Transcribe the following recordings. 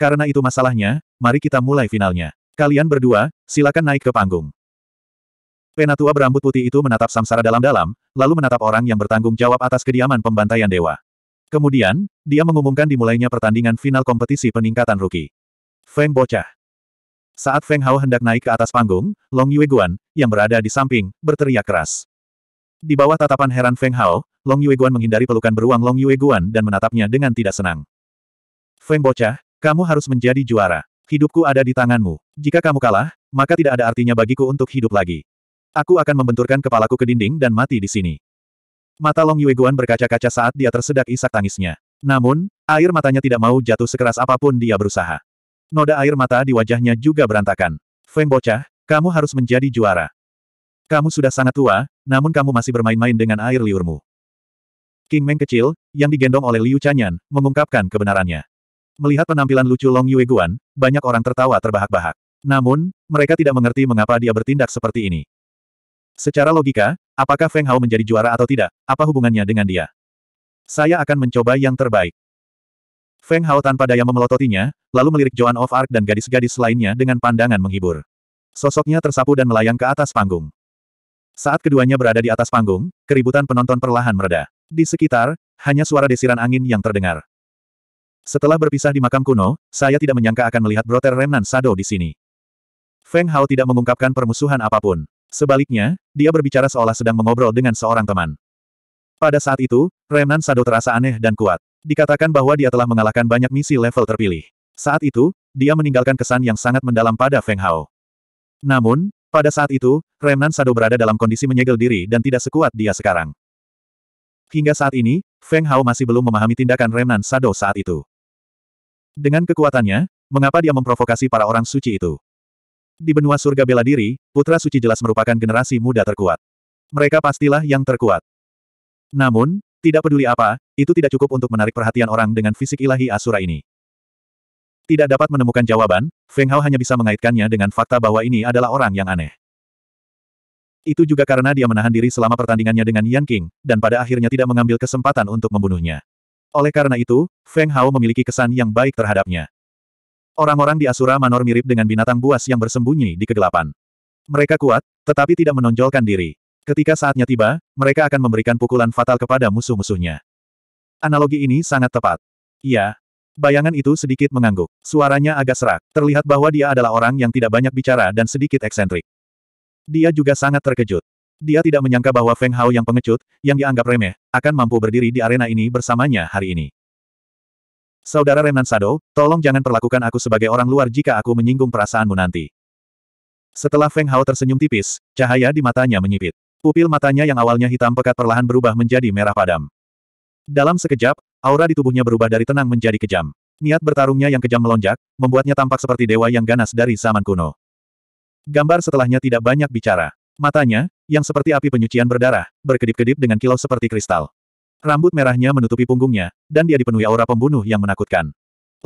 Karena itu masalahnya, mari kita mulai finalnya. Kalian berdua, silakan naik ke panggung. Penatua berambut putih itu menatap samsara dalam-dalam, lalu menatap orang yang bertanggung jawab atas kediaman pembantaian dewa. Kemudian, dia mengumumkan dimulainya pertandingan final kompetisi peningkatan ruki. Feng bocah. Saat Feng Hao hendak naik ke atas panggung, Long Yue Guan, yang berada di samping, berteriak keras. Di bawah tatapan heran Feng Hao, Long Yue Guan menghindari pelukan beruang Long Yue Guan dan menatapnya dengan tidak senang. Feng bocah, kamu harus menjadi juara. Hidupku ada di tanganmu. Jika kamu kalah, maka tidak ada artinya bagiku untuk hidup lagi. Aku akan membenturkan kepalaku ke dinding dan mati di sini. Mata Long Yueguan berkaca-kaca saat dia tersedak isak tangisnya. Namun, air matanya tidak mau jatuh sekeras apapun dia berusaha. Noda air mata di wajahnya juga berantakan. Feng bocah, kamu harus menjadi juara. Kamu sudah sangat tua, namun kamu masih bermain-main dengan air liurmu. King Meng kecil, yang digendong oleh Liu Chanyan, mengungkapkan kebenarannya. Melihat penampilan lucu Long Yue Guan, banyak orang tertawa terbahak-bahak. Namun, mereka tidak mengerti mengapa dia bertindak seperti ini. Secara logika, apakah Feng Hao menjadi juara atau tidak, apa hubungannya dengan dia? Saya akan mencoba yang terbaik. Feng Hao tanpa daya memelototinya, lalu melirik Joan of Arc dan gadis-gadis lainnya dengan pandangan menghibur. Sosoknya tersapu dan melayang ke atas panggung. Saat keduanya berada di atas panggung, keributan penonton perlahan mereda. Di sekitar, hanya suara desiran angin yang terdengar. Setelah berpisah di makam kuno, saya tidak menyangka akan melihat Broter Remnan Sado di sini. Feng Hao tidak mengungkapkan permusuhan apapun. Sebaliknya, dia berbicara seolah sedang mengobrol dengan seorang teman. Pada saat itu, Remnan Sado terasa aneh dan kuat. Dikatakan bahwa dia telah mengalahkan banyak misi level terpilih. Saat itu, dia meninggalkan kesan yang sangat mendalam pada Feng Hao. Namun, pada saat itu, Remnan Sado berada dalam kondisi menyegel diri dan tidak sekuat dia sekarang. Hingga saat ini, Feng Hao masih belum memahami tindakan Remnan Sado saat itu. Dengan kekuatannya, mengapa dia memprovokasi para orang suci itu? Di benua surga bela diri, putra suci jelas merupakan generasi muda terkuat. Mereka pastilah yang terkuat. Namun, tidak peduli apa, itu tidak cukup untuk menarik perhatian orang dengan fisik ilahi Asura ini. Tidak dapat menemukan jawaban, Feng Hao hanya bisa mengaitkannya dengan fakta bahwa ini adalah orang yang aneh. Itu juga karena dia menahan diri selama pertandingannya dengan Yan King, dan pada akhirnya tidak mengambil kesempatan untuk membunuhnya. Oleh karena itu, Feng Hao memiliki kesan yang baik terhadapnya. Orang-orang di Asura Manor mirip dengan binatang buas yang bersembunyi di kegelapan. Mereka kuat, tetapi tidak menonjolkan diri. Ketika saatnya tiba, mereka akan memberikan pukulan fatal kepada musuh-musuhnya. Analogi ini sangat tepat. Iya. Bayangan itu sedikit mengangguk. Suaranya agak serak. Terlihat bahwa dia adalah orang yang tidak banyak bicara dan sedikit eksentrik. Dia juga sangat terkejut. Dia tidak menyangka bahwa Feng Hao yang pengecut, yang dianggap remeh, akan mampu berdiri di arena ini bersamanya hari ini. Saudara Renan Sado, tolong jangan perlakukan aku sebagai orang luar jika aku menyinggung perasaanmu nanti. Setelah Feng Hao tersenyum tipis, cahaya di matanya menyipit. Pupil matanya yang awalnya hitam pekat perlahan berubah menjadi merah padam. Dalam sekejap, aura di tubuhnya berubah dari tenang menjadi kejam. Niat bertarungnya yang kejam melonjak, membuatnya tampak seperti dewa yang ganas dari zaman kuno. Gambar setelahnya tidak banyak bicara. Matanya, yang seperti api penyucian berdarah, berkedip-kedip dengan kilau seperti kristal. Rambut merahnya menutupi punggungnya, dan dia dipenuhi aura pembunuh yang menakutkan.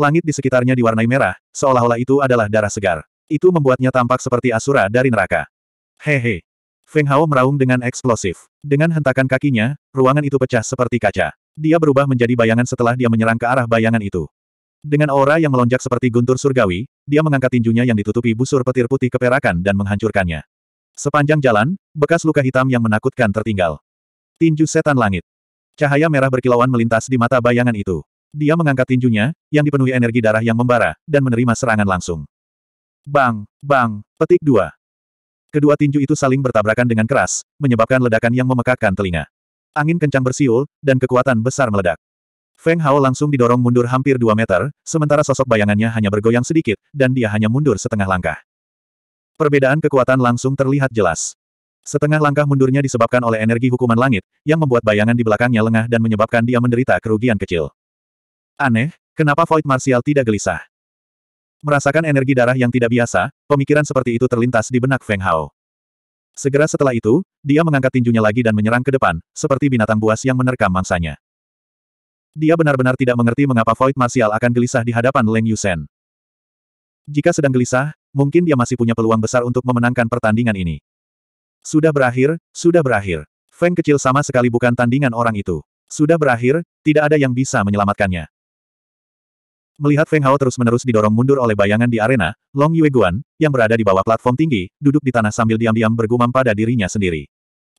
Langit di sekitarnya diwarnai merah, seolah-olah itu adalah darah segar. Itu membuatnya tampak seperti asura dari neraka. Hehe. Feng Hao meraung dengan eksplosif. Dengan hentakan kakinya, ruangan itu pecah seperti kaca. Dia berubah menjadi bayangan setelah dia menyerang ke arah bayangan itu. Dengan aura yang melonjak seperti guntur surgawi, dia mengangkat tinjunya yang ditutupi busur petir putih keperakan dan menghancurkannya. Sepanjang jalan, bekas luka hitam yang menakutkan tertinggal. Tinju setan langit. Cahaya merah berkilauan melintas di mata bayangan itu. Dia mengangkat tinjunya, yang dipenuhi energi darah yang membara, dan menerima serangan langsung. Bang, bang, petik dua. Kedua tinju itu saling bertabrakan dengan keras, menyebabkan ledakan yang memekakkan telinga. Angin kencang bersiul, dan kekuatan besar meledak. Feng Hao langsung didorong mundur hampir dua meter, sementara sosok bayangannya hanya bergoyang sedikit, dan dia hanya mundur setengah langkah. Perbedaan kekuatan langsung terlihat jelas. Setengah langkah mundurnya disebabkan oleh energi hukuman langit, yang membuat bayangan di belakangnya lengah dan menyebabkan dia menderita kerugian kecil. Aneh, kenapa Void Martial tidak gelisah? Merasakan energi darah yang tidak biasa, pemikiran seperti itu terlintas di benak Feng Hao. Segera setelah itu, dia mengangkat tinjunya lagi dan menyerang ke depan, seperti binatang buas yang menerkam mangsanya. Dia benar-benar tidak mengerti mengapa Void Martial akan gelisah di hadapan Leng Yusen. Jika sedang gelisah, mungkin dia masih punya peluang besar untuk memenangkan pertandingan ini. Sudah berakhir, sudah berakhir. Feng kecil sama sekali bukan tandingan orang itu. Sudah berakhir, tidak ada yang bisa menyelamatkannya. Melihat Feng Hao terus-menerus didorong mundur oleh bayangan di arena, Long Yueguan, yang berada di bawah platform tinggi, duduk di tanah sambil diam-diam bergumam pada dirinya sendiri.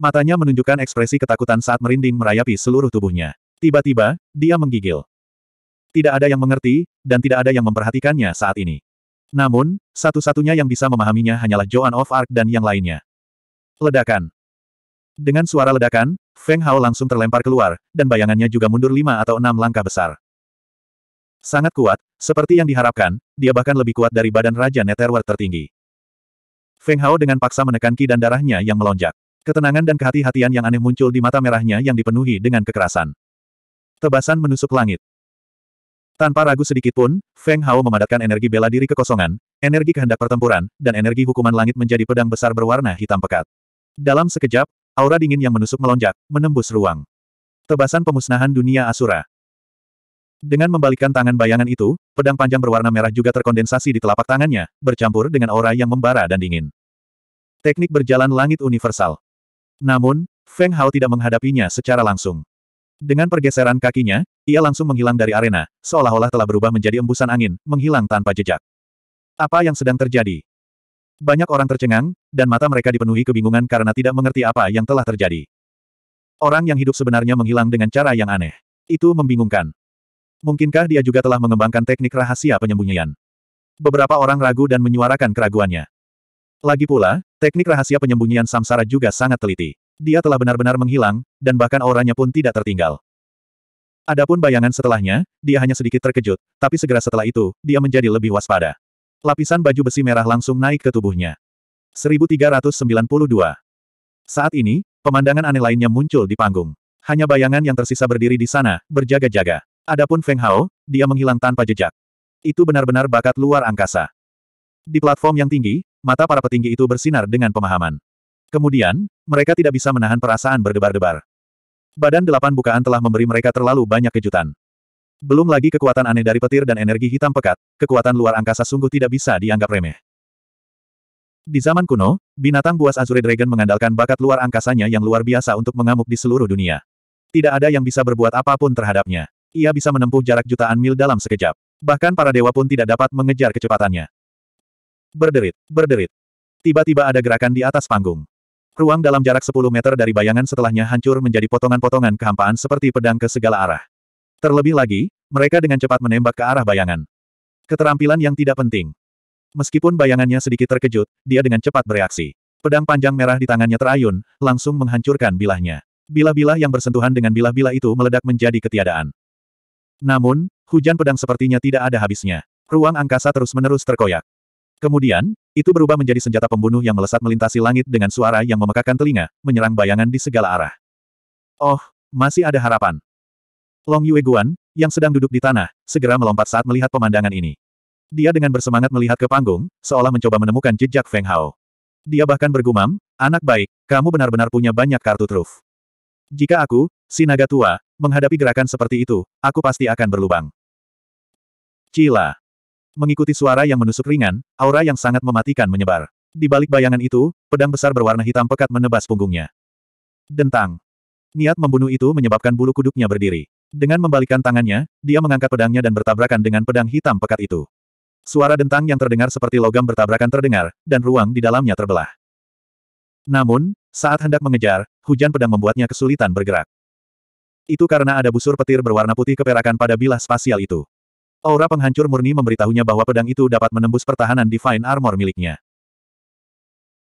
Matanya menunjukkan ekspresi ketakutan saat merinding merayapi seluruh tubuhnya. Tiba-tiba, dia menggigil. Tidak ada yang mengerti, dan tidak ada yang memperhatikannya saat ini. Namun, satu-satunya yang bisa memahaminya hanyalah Joan of Arc dan yang lainnya. Ledakan. Dengan suara ledakan, Feng Hao langsung terlempar keluar, dan bayangannya juga mundur lima atau enam langkah besar. Sangat kuat, seperti yang diharapkan, dia bahkan lebih kuat dari badan Raja Netherworld tertinggi. Feng Hao dengan paksa menekan ki dan darahnya yang melonjak. Ketenangan dan kehati-hatian yang aneh muncul di mata merahnya yang dipenuhi dengan kekerasan. Tebasan menusuk langit. Tanpa ragu sedikit pun, Feng Hao memadatkan energi bela diri kekosongan, energi kehendak pertempuran, dan energi hukuman langit menjadi pedang besar berwarna hitam pekat. Dalam sekejap, aura dingin yang menusuk melonjak, menembus ruang. Tebasan pemusnahan dunia Asura. Dengan membalikkan tangan bayangan itu, pedang panjang berwarna merah juga terkondensasi di telapak tangannya, bercampur dengan aura yang membara dan dingin. Teknik berjalan langit universal. Namun, Feng Hao tidak menghadapinya secara langsung. Dengan pergeseran kakinya, ia langsung menghilang dari arena, seolah-olah telah berubah menjadi embusan angin, menghilang tanpa jejak. Apa yang sedang terjadi? Banyak orang tercengang, dan mata mereka dipenuhi kebingungan karena tidak mengerti apa yang telah terjadi. Orang yang hidup sebenarnya menghilang dengan cara yang aneh. Itu membingungkan. Mungkinkah dia juga telah mengembangkan teknik rahasia penyembunyian? Beberapa orang ragu dan menyuarakan keraguannya. Lagi pula, teknik rahasia penyembunyian samsara juga sangat teliti. Dia telah benar-benar menghilang, dan bahkan auranya pun tidak tertinggal. Adapun bayangan setelahnya, dia hanya sedikit terkejut, tapi segera setelah itu, dia menjadi lebih waspada. Lapisan baju besi merah langsung naik ke tubuhnya. 1392 Saat ini, pemandangan aneh lainnya muncul di panggung. Hanya bayangan yang tersisa berdiri di sana, berjaga-jaga. Adapun Feng Hao, dia menghilang tanpa jejak. Itu benar-benar bakat luar angkasa. Di platform yang tinggi, mata para petinggi itu bersinar dengan pemahaman. Kemudian, mereka tidak bisa menahan perasaan berdebar-debar. Badan delapan bukaan telah memberi mereka terlalu banyak kejutan. Belum lagi kekuatan aneh dari petir dan energi hitam pekat, kekuatan luar angkasa sungguh tidak bisa dianggap remeh. Di zaman kuno, binatang buas Azure Dragon mengandalkan bakat luar angkasanya yang luar biasa untuk mengamuk di seluruh dunia. Tidak ada yang bisa berbuat apapun terhadapnya. Ia bisa menempuh jarak jutaan mil dalam sekejap. Bahkan para dewa pun tidak dapat mengejar kecepatannya. Berderit, berderit. Tiba-tiba ada gerakan di atas panggung. Ruang dalam jarak 10 meter dari bayangan setelahnya hancur menjadi potongan-potongan kehampaan seperti pedang ke segala arah. Terlebih lagi, mereka dengan cepat menembak ke arah bayangan. Keterampilan yang tidak penting. Meskipun bayangannya sedikit terkejut, dia dengan cepat bereaksi. Pedang panjang merah di tangannya terayun, langsung menghancurkan bilahnya. Bilah-bilah yang bersentuhan dengan bilah-bilah itu meledak menjadi ketiadaan. Namun, hujan pedang sepertinya tidak ada habisnya. Ruang angkasa terus-menerus terkoyak. Kemudian, itu berubah menjadi senjata pembunuh yang melesat melintasi langit dengan suara yang memekakan telinga, menyerang bayangan di segala arah. Oh, masih ada harapan. Long Yue Guan, yang sedang duduk di tanah, segera melompat saat melihat pemandangan ini. Dia dengan bersemangat melihat ke panggung, seolah mencoba menemukan jejak Feng Hao. Dia bahkan bergumam, anak baik, kamu benar-benar punya banyak kartu truf. Jika aku, si naga tua, menghadapi gerakan seperti itu, aku pasti akan berlubang. Cila. Mengikuti suara yang menusuk ringan, aura yang sangat mematikan menyebar. Di balik bayangan itu, pedang besar berwarna hitam pekat menebas punggungnya. Dentang. Niat membunuh itu menyebabkan bulu kuduknya berdiri. Dengan membalikkan tangannya, dia mengangkat pedangnya dan bertabrakan dengan pedang hitam pekat itu. Suara dentang yang terdengar seperti logam bertabrakan terdengar, dan ruang di dalamnya terbelah. Namun, saat hendak mengejar, hujan pedang membuatnya kesulitan bergerak. Itu karena ada busur petir berwarna putih keperakan pada bilah spasial itu. Aura penghancur murni memberitahunya bahwa pedang itu dapat menembus pertahanan Divine Armor miliknya.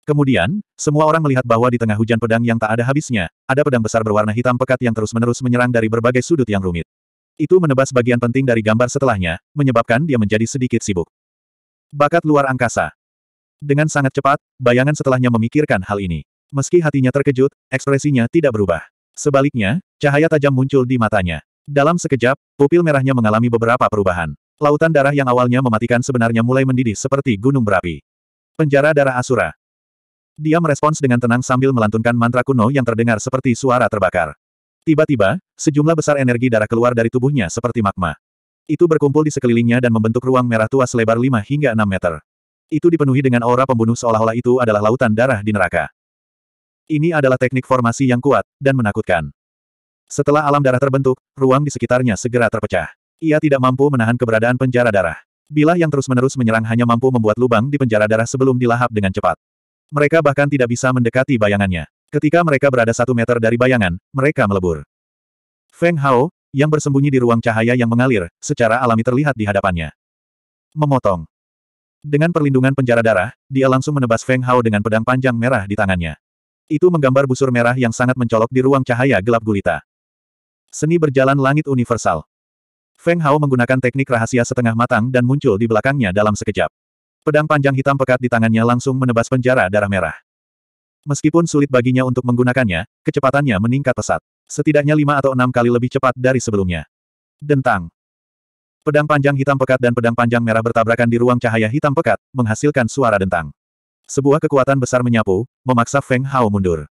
Kemudian, semua orang melihat bahwa di tengah hujan pedang yang tak ada habisnya, ada pedang besar berwarna hitam pekat yang terus-menerus menyerang dari berbagai sudut yang rumit. Itu menebas bagian penting dari gambar setelahnya, menyebabkan dia menjadi sedikit sibuk. Bakat luar angkasa. Dengan sangat cepat, bayangan setelahnya memikirkan hal ini. Meski hatinya terkejut, ekspresinya tidak berubah. Sebaliknya, cahaya tajam muncul di matanya. Dalam sekejap, pupil merahnya mengalami beberapa perubahan. Lautan darah yang awalnya mematikan sebenarnya mulai mendidih seperti gunung berapi. Penjara darah Asura. Dia merespons dengan tenang sambil melantunkan mantra kuno yang terdengar seperti suara terbakar. Tiba-tiba, sejumlah besar energi darah keluar dari tubuhnya seperti magma. Itu berkumpul di sekelilingnya dan membentuk ruang merah tua selebar 5 hingga 6 meter. Itu dipenuhi dengan aura pembunuh seolah-olah itu adalah lautan darah di neraka. Ini adalah teknik formasi yang kuat, dan menakutkan. Setelah alam darah terbentuk, ruang di sekitarnya segera terpecah. Ia tidak mampu menahan keberadaan penjara darah. Bilah yang terus-menerus menyerang hanya mampu membuat lubang di penjara darah sebelum dilahap dengan cepat. Mereka bahkan tidak bisa mendekati bayangannya. Ketika mereka berada satu meter dari bayangan, mereka melebur. Feng Hao, yang bersembunyi di ruang cahaya yang mengalir, secara alami terlihat di hadapannya. Memotong. Dengan perlindungan penjara darah, dia langsung menebas Feng Hao dengan pedang panjang merah di tangannya. Itu menggambar busur merah yang sangat mencolok di ruang cahaya gelap gulita. Seni berjalan langit universal. Feng Hao menggunakan teknik rahasia setengah matang dan muncul di belakangnya dalam sekejap. Pedang panjang hitam pekat di tangannya langsung menebas penjara darah merah. Meskipun sulit baginya untuk menggunakannya, kecepatannya meningkat pesat. Setidaknya lima atau enam kali lebih cepat dari sebelumnya. Dentang. Pedang panjang hitam pekat dan pedang panjang merah bertabrakan di ruang cahaya hitam pekat, menghasilkan suara dentang. Sebuah kekuatan besar menyapu, memaksa Feng Hao mundur.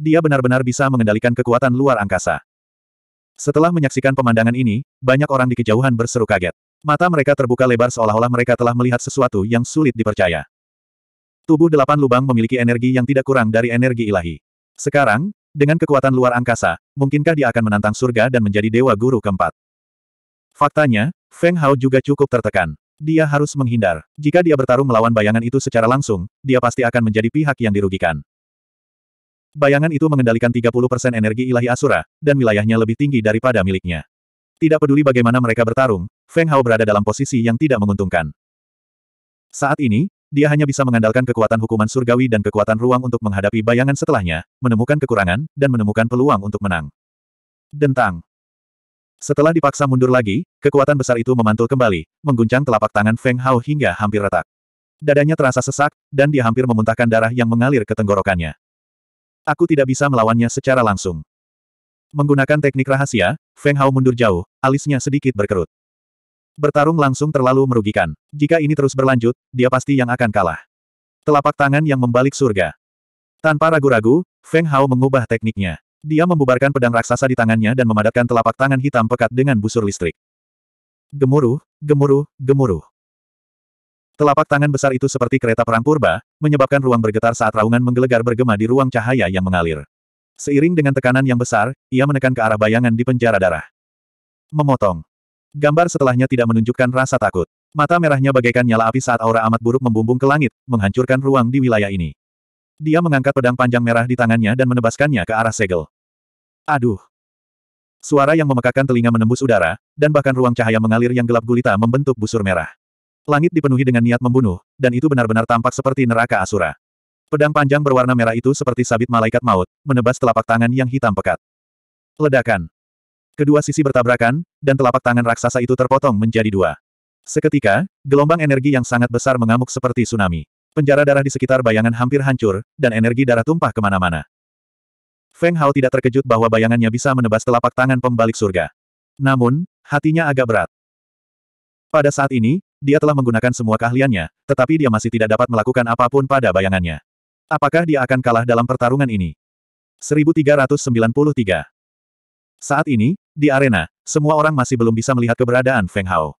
Dia benar-benar bisa mengendalikan kekuatan luar angkasa. Setelah menyaksikan pemandangan ini, banyak orang di kejauhan berseru kaget. Mata mereka terbuka lebar seolah-olah mereka telah melihat sesuatu yang sulit dipercaya. Tubuh delapan lubang memiliki energi yang tidak kurang dari energi ilahi. Sekarang, dengan kekuatan luar angkasa, mungkinkah dia akan menantang surga dan menjadi dewa guru keempat? Faktanya, Feng Hao juga cukup tertekan. Dia harus menghindar. Jika dia bertarung melawan bayangan itu secara langsung, dia pasti akan menjadi pihak yang dirugikan. Bayangan itu mengendalikan 30% energi ilahi Asura, dan wilayahnya lebih tinggi daripada miliknya. Tidak peduli bagaimana mereka bertarung, Feng Hao berada dalam posisi yang tidak menguntungkan. Saat ini, dia hanya bisa mengandalkan kekuatan hukuman surgawi dan kekuatan ruang untuk menghadapi bayangan setelahnya, menemukan kekurangan, dan menemukan peluang untuk menang. Dentang. Setelah dipaksa mundur lagi, kekuatan besar itu memantul kembali, mengguncang telapak tangan Feng Hao hingga hampir retak. Dadanya terasa sesak, dan dia hampir memuntahkan darah yang mengalir ke tenggorokannya. Aku tidak bisa melawannya secara langsung. Menggunakan teknik rahasia, Feng Hao mundur jauh, alisnya sedikit berkerut. Bertarung langsung terlalu merugikan. Jika ini terus berlanjut, dia pasti yang akan kalah. Telapak tangan yang membalik surga. Tanpa ragu-ragu, Feng Hao mengubah tekniknya. Dia membubarkan pedang raksasa di tangannya dan memadatkan telapak tangan hitam pekat dengan busur listrik. Gemuruh, gemuruh, gemuruh. Telapak tangan besar itu seperti kereta perang purba, menyebabkan ruang bergetar saat raungan menggelegar bergema di ruang cahaya yang mengalir. Seiring dengan tekanan yang besar, ia menekan ke arah bayangan di penjara darah. Memotong. Gambar setelahnya tidak menunjukkan rasa takut. Mata merahnya bagaikan nyala api saat aura amat buruk membumbung ke langit, menghancurkan ruang di wilayah ini. Dia mengangkat pedang panjang merah di tangannya dan menebaskannya ke arah segel. Aduh! Suara yang memekakan telinga menembus udara, dan bahkan ruang cahaya mengalir yang gelap gulita membentuk busur merah. Langit dipenuhi dengan niat membunuh, dan itu benar-benar tampak seperti neraka Asura. Pedang panjang berwarna merah itu seperti sabit malaikat maut, menebas telapak tangan yang hitam pekat. Ledakan. Kedua sisi bertabrakan, dan telapak tangan raksasa itu terpotong menjadi dua. Seketika, gelombang energi yang sangat besar mengamuk seperti tsunami. Penjara darah di sekitar bayangan hampir hancur, dan energi darah tumpah kemana-mana. Feng Hao tidak terkejut bahwa bayangannya bisa menebas telapak tangan pembalik surga. Namun, hatinya agak berat. Pada saat ini, dia telah menggunakan semua keahliannya, tetapi dia masih tidak dapat melakukan apapun pada bayangannya. Apakah dia akan kalah dalam pertarungan ini? 1393 Saat ini, di arena, semua orang masih belum bisa melihat keberadaan Feng Hao.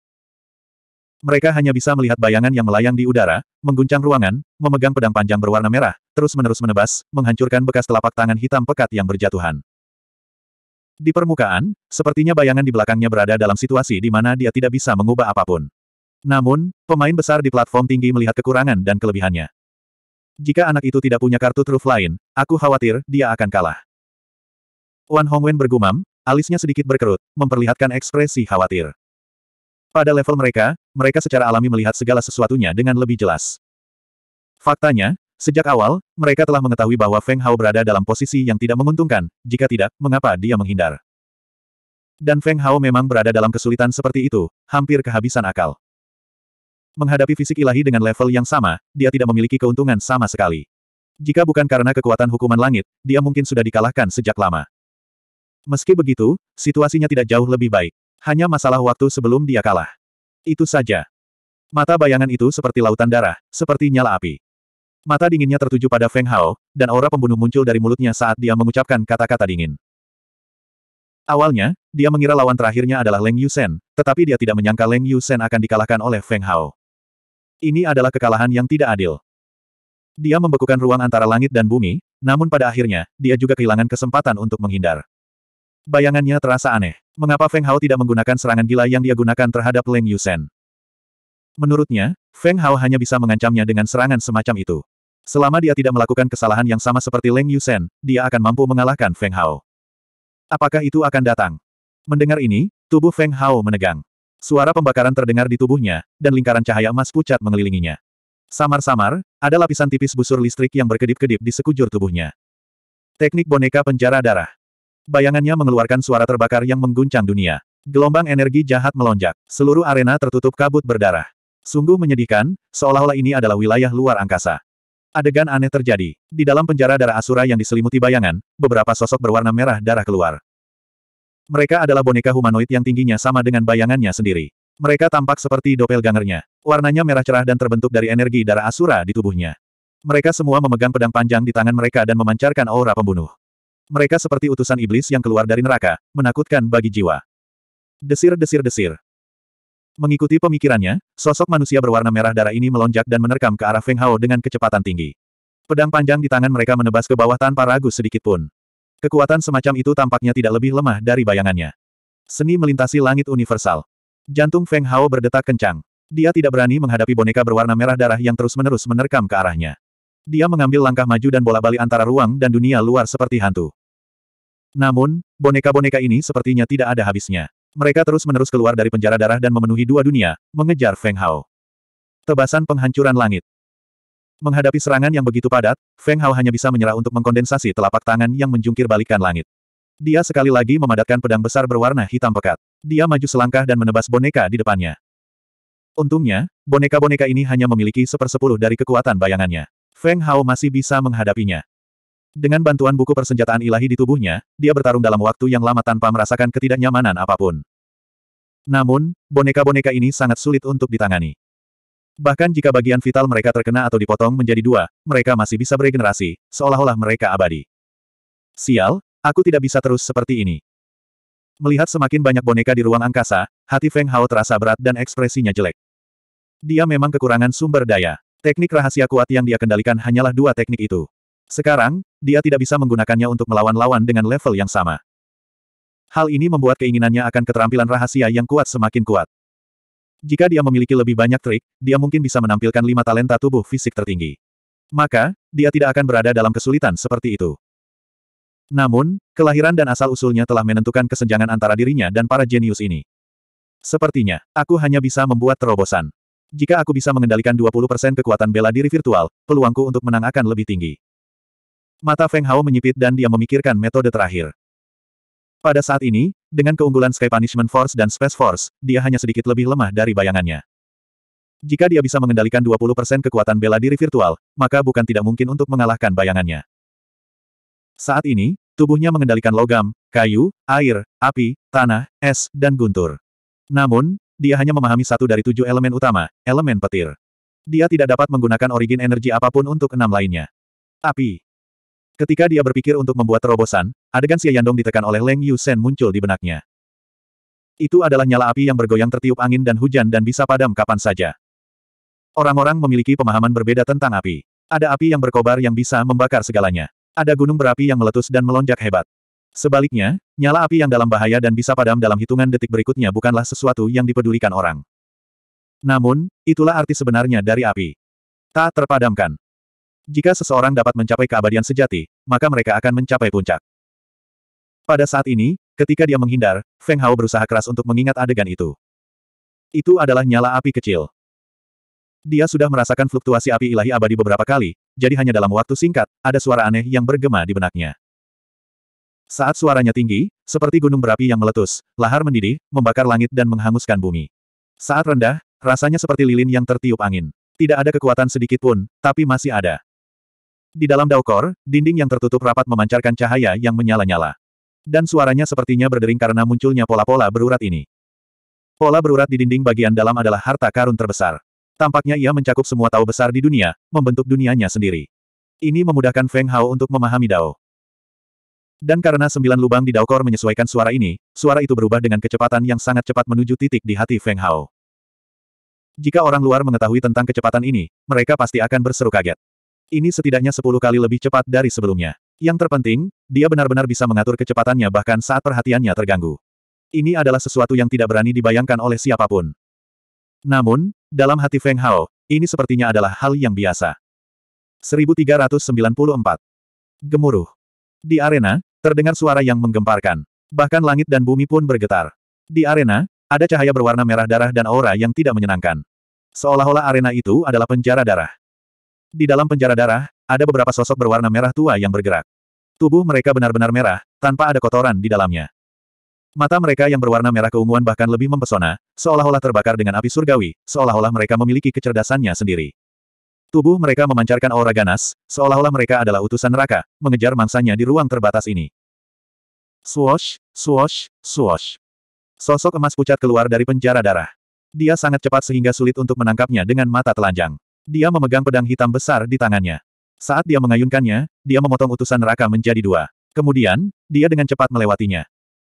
Mereka hanya bisa melihat bayangan yang melayang di udara, mengguncang ruangan, memegang pedang panjang berwarna merah, terus-menerus menebas, menghancurkan bekas telapak tangan hitam pekat yang berjatuhan. Di permukaan, sepertinya bayangan di belakangnya berada dalam situasi di mana dia tidak bisa mengubah apapun. Namun, pemain besar di platform tinggi melihat kekurangan dan kelebihannya. Jika anak itu tidak punya kartu truf lain, aku khawatir dia akan kalah. Wan Hongwen bergumam, alisnya sedikit berkerut, memperlihatkan ekspresi khawatir. Pada level mereka, mereka secara alami melihat segala sesuatunya dengan lebih jelas. Faktanya, sejak awal, mereka telah mengetahui bahwa Feng Hao berada dalam posisi yang tidak menguntungkan, jika tidak, mengapa dia menghindar. Dan Feng Hao memang berada dalam kesulitan seperti itu, hampir kehabisan akal. Menghadapi fisik ilahi dengan level yang sama, dia tidak memiliki keuntungan sama sekali. Jika bukan karena kekuatan hukuman langit, dia mungkin sudah dikalahkan sejak lama. Meski begitu, situasinya tidak jauh lebih baik. Hanya masalah waktu sebelum dia kalah. Itu saja. Mata bayangan itu seperti lautan darah, seperti nyala api. Mata dinginnya tertuju pada Feng Hao, dan aura pembunuh muncul dari mulutnya saat dia mengucapkan kata-kata dingin. Awalnya, dia mengira lawan terakhirnya adalah Leng Yusen, tetapi dia tidak menyangka Leng Yusen akan dikalahkan oleh Feng Hao. Ini adalah kekalahan yang tidak adil. Dia membekukan ruang antara langit dan bumi, namun pada akhirnya, dia juga kehilangan kesempatan untuk menghindar. Bayangannya terasa aneh. Mengapa Feng Hao tidak menggunakan serangan gila yang dia gunakan terhadap Leng Yusen? Menurutnya, Feng Hao hanya bisa mengancamnya dengan serangan semacam itu. Selama dia tidak melakukan kesalahan yang sama seperti Leng Yusen, dia akan mampu mengalahkan Feng Hao. Apakah itu akan datang? Mendengar ini, tubuh Feng Hao menegang. Suara pembakaran terdengar di tubuhnya, dan lingkaran cahaya emas pucat mengelilinginya. Samar-samar, ada lapisan tipis busur listrik yang berkedip-kedip di sekujur tubuhnya. Teknik boneka penjara darah. Bayangannya mengeluarkan suara terbakar yang mengguncang dunia. Gelombang energi jahat melonjak. Seluruh arena tertutup kabut berdarah. Sungguh menyedihkan, seolah-olah ini adalah wilayah luar angkasa. Adegan aneh terjadi. Di dalam penjara darah Asura yang diselimuti bayangan, beberapa sosok berwarna merah darah keluar. Mereka adalah boneka humanoid yang tingginya sama dengan bayangannya sendiri. Mereka tampak seperti dopel doppelgangernya. Warnanya merah cerah dan terbentuk dari energi darah asura di tubuhnya. Mereka semua memegang pedang panjang di tangan mereka dan memancarkan aura pembunuh. Mereka seperti utusan iblis yang keluar dari neraka, menakutkan bagi jiwa. Desir-desir-desir. Mengikuti pemikirannya, sosok manusia berwarna merah darah ini melonjak dan menerkam ke arah Feng Hao dengan kecepatan tinggi. Pedang panjang di tangan mereka menebas ke bawah tanpa ragu sedikitpun. Kekuatan semacam itu tampaknya tidak lebih lemah dari bayangannya. Seni melintasi langit universal. Jantung Feng Hao berdetak kencang. Dia tidak berani menghadapi boneka berwarna merah darah yang terus-menerus menerkam ke arahnya. Dia mengambil langkah maju dan bola-balik antara ruang dan dunia luar seperti hantu. Namun, boneka-boneka ini sepertinya tidak ada habisnya. Mereka terus-menerus keluar dari penjara darah dan memenuhi dua dunia, mengejar Feng Hao. Tebasan penghancuran langit. Menghadapi serangan yang begitu padat, Feng Hao hanya bisa menyerah untuk mengkondensasi telapak tangan yang menjungkir balikan langit. Dia sekali lagi memadatkan pedang besar berwarna hitam pekat. Dia maju selangkah dan menebas boneka di depannya. Untungnya, boneka-boneka ini hanya memiliki sepersepuluh dari kekuatan bayangannya. Feng Hao masih bisa menghadapinya. Dengan bantuan buku persenjataan ilahi di tubuhnya, dia bertarung dalam waktu yang lama tanpa merasakan ketidaknyamanan apapun. Namun, boneka-boneka ini sangat sulit untuk ditangani. Bahkan jika bagian vital mereka terkena atau dipotong menjadi dua, mereka masih bisa beregenerasi, seolah-olah mereka abadi. Sial, aku tidak bisa terus seperti ini. Melihat semakin banyak boneka di ruang angkasa, hati Feng Hao terasa berat dan ekspresinya jelek. Dia memang kekurangan sumber daya. Teknik rahasia kuat yang dia kendalikan hanyalah dua teknik itu. Sekarang, dia tidak bisa menggunakannya untuk melawan lawan dengan level yang sama. Hal ini membuat keinginannya akan keterampilan rahasia yang kuat semakin kuat. Jika dia memiliki lebih banyak trik, dia mungkin bisa menampilkan lima talenta tubuh fisik tertinggi. Maka, dia tidak akan berada dalam kesulitan seperti itu. Namun, kelahiran dan asal-usulnya telah menentukan kesenjangan antara dirinya dan para jenius ini. Sepertinya, aku hanya bisa membuat terobosan. Jika aku bisa mengendalikan 20% kekuatan bela diri virtual, peluangku untuk menang akan lebih tinggi. Mata Feng Hao menyipit dan dia memikirkan metode terakhir. Pada saat ini, dengan keunggulan Sky Punishment Force dan Space Force, dia hanya sedikit lebih lemah dari bayangannya. Jika dia bisa mengendalikan 20% kekuatan bela diri virtual, maka bukan tidak mungkin untuk mengalahkan bayangannya. Saat ini, tubuhnya mengendalikan logam, kayu, air, api, tanah, es, dan guntur. Namun, dia hanya memahami satu dari tujuh elemen utama, elemen petir. Dia tidak dapat menggunakan origin energi apapun untuk enam lainnya. Api. Ketika dia berpikir untuk membuat terobosan, adegan Xie Yandong ditekan oleh Leng Yu Sen muncul di benaknya. Itu adalah nyala api yang bergoyang tertiup angin dan hujan dan bisa padam kapan saja. Orang-orang memiliki pemahaman berbeda tentang api. Ada api yang berkobar yang bisa membakar segalanya. Ada gunung berapi yang meletus dan melonjak hebat. Sebaliknya, nyala api yang dalam bahaya dan bisa padam dalam hitungan detik berikutnya bukanlah sesuatu yang dipedulikan orang. Namun, itulah arti sebenarnya dari api. Tak terpadamkan. Jika seseorang dapat mencapai keabadian sejati, maka mereka akan mencapai puncak. Pada saat ini, ketika dia menghindar, Feng Hao berusaha keras untuk mengingat adegan itu. Itu adalah nyala api kecil. Dia sudah merasakan fluktuasi api ilahi abadi beberapa kali, jadi hanya dalam waktu singkat, ada suara aneh yang bergema di benaknya. Saat suaranya tinggi, seperti gunung berapi yang meletus, lahar mendidih, membakar langit dan menghanguskan bumi. Saat rendah, rasanya seperti lilin yang tertiup angin. Tidak ada kekuatan sedikit pun, tapi masih ada. Di dalam daukor, dinding yang tertutup rapat memancarkan cahaya yang menyala-nyala. Dan suaranya sepertinya berdering karena munculnya pola-pola berurat ini. Pola berurat di dinding bagian dalam adalah harta karun terbesar. Tampaknya ia mencakup semua tahu besar di dunia, membentuk dunianya sendiri. Ini memudahkan Feng Hao untuk memahami Dao. Dan karena sembilan lubang di Daokor menyesuaikan suara ini, suara itu berubah dengan kecepatan yang sangat cepat menuju titik di hati Feng Hao. Jika orang luar mengetahui tentang kecepatan ini, mereka pasti akan berseru kaget. Ini setidaknya 10 kali lebih cepat dari sebelumnya. Yang terpenting, dia benar-benar bisa mengatur kecepatannya bahkan saat perhatiannya terganggu. Ini adalah sesuatu yang tidak berani dibayangkan oleh siapapun. Namun, dalam hati Feng Hao, ini sepertinya adalah hal yang biasa. 1394. Gemuruh. Di arena, terdengar suara yang menggemparkan. Bahkan langit dan bumi pun bergetar. Di arena, ada cahaya berwarna merah darah dan aura yang tidak menyenangkan. Seolah-olah arena itu adalah penjara darah. Di dalam penjara darah, ada beberapa sosok berwarna merah tua yang bergerak. Tubuh mereka benar-benar merah, tanpa ada kotoran di dalamnya. Mata mereka yang berwarna merah keunguan bahkan lebih mempesona, seolah-olah terbakar dengan api surgawi, seolah-olah mereka memiliki kecerdasannya sendiri. Tubuh mereka memancarkan aura ganas, seolah-olah mereka adalah utusan neraka, mengejar mangsanya di ruang terbatas ini. Swosh, swosh, swosh. Sosok emas pucat keluar dari penjara darah. Dia sangat cepat sehingga sulit untuk menangkapnya dengan mata telanjang. Dia memegang pedang hitam besar di tangannya. Saat dia mengayunkannya, dia memotong utusan neraka menjadi dua. Kemudian, dia dengan cepat melewatinya.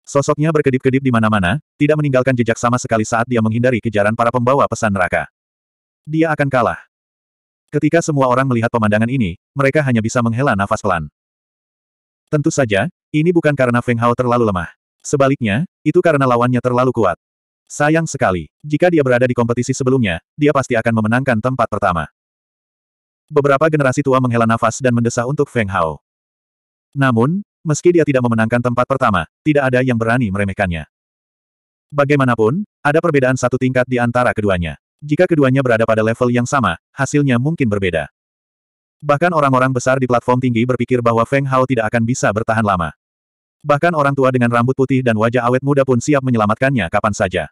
Sosoknya berkedip-kedip di mana-mana, tidak meninggalkan jejak sama sekali saat dia menghindari kejaran para pembawa pesan neraka. Dia akan kalah. Ketika semua orang melihat pemandangan ini, mereka hanya bisa menghela nafas pelan. Tentu saja, ini bukan karena Feng Hao terlalu lemah. Sebaliknya, itu karena lawannya terlalu kuat. Sayang sekali, jika dia berada di kompetisi sebelumnya, dia pasti akan memenangkan tempat pertama. Beberapa generasi tua menghela nafas dan mendesah untuk Feng Hao. Namun, meski dia tidak memenangkan tempat pertama, tidak ada yang berani meremehkannya. Bagaimanapun, ada perbedaan satu tingkat di antara keduanya. Jika keduanya berada pada level yang sama, hasilnya mungkin berbeda. Bahkan orang-orang besar di platform tinggi berpikir bahwa Feng Hao tidak akan bisa bertahan lama. Bahkan orang tua dengan rambut putih dan wajah awet muda pun siap menyelamatkannya kapan saja.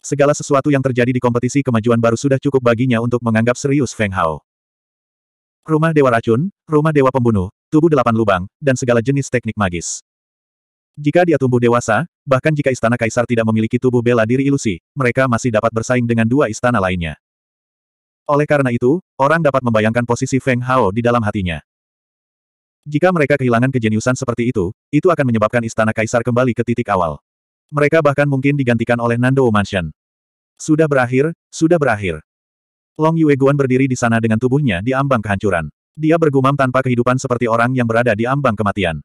Segala sesuatu yang terjadi di kompetisi kemajuan baru sudah cukup baginya untuk menganggap serius Feng Hao. Rumah Dewa Racun, Rumah Dewa Pembunuh, Tubuh Delapan Lubang, dan segala jenis teknik magis. Jika dia tumbuh dewasa, bahkan jika istana kaisar tidak memiliki tubuh bela diri ilusi, mereka masih dapat bersaing dengan dua istana lainnya. Oleh karena itu, orang dapat membayangkan posisi Feng Hao di dalam hatinya. Jika mereka kehilangan kejeniusan seperti itu, itu akan menyebabkan istana kaisar kembali ke titik awal. Mereka bahkan mungkin digantikan oleh Nando Mansion. Sudah berakhir, sudah berakhir. Long Yue Guan berdiri di sana dengan tubuhnya di ambang kehancuran. Dia bergumam tanpa kehidupan seperti orang yang berada di ambang kematian.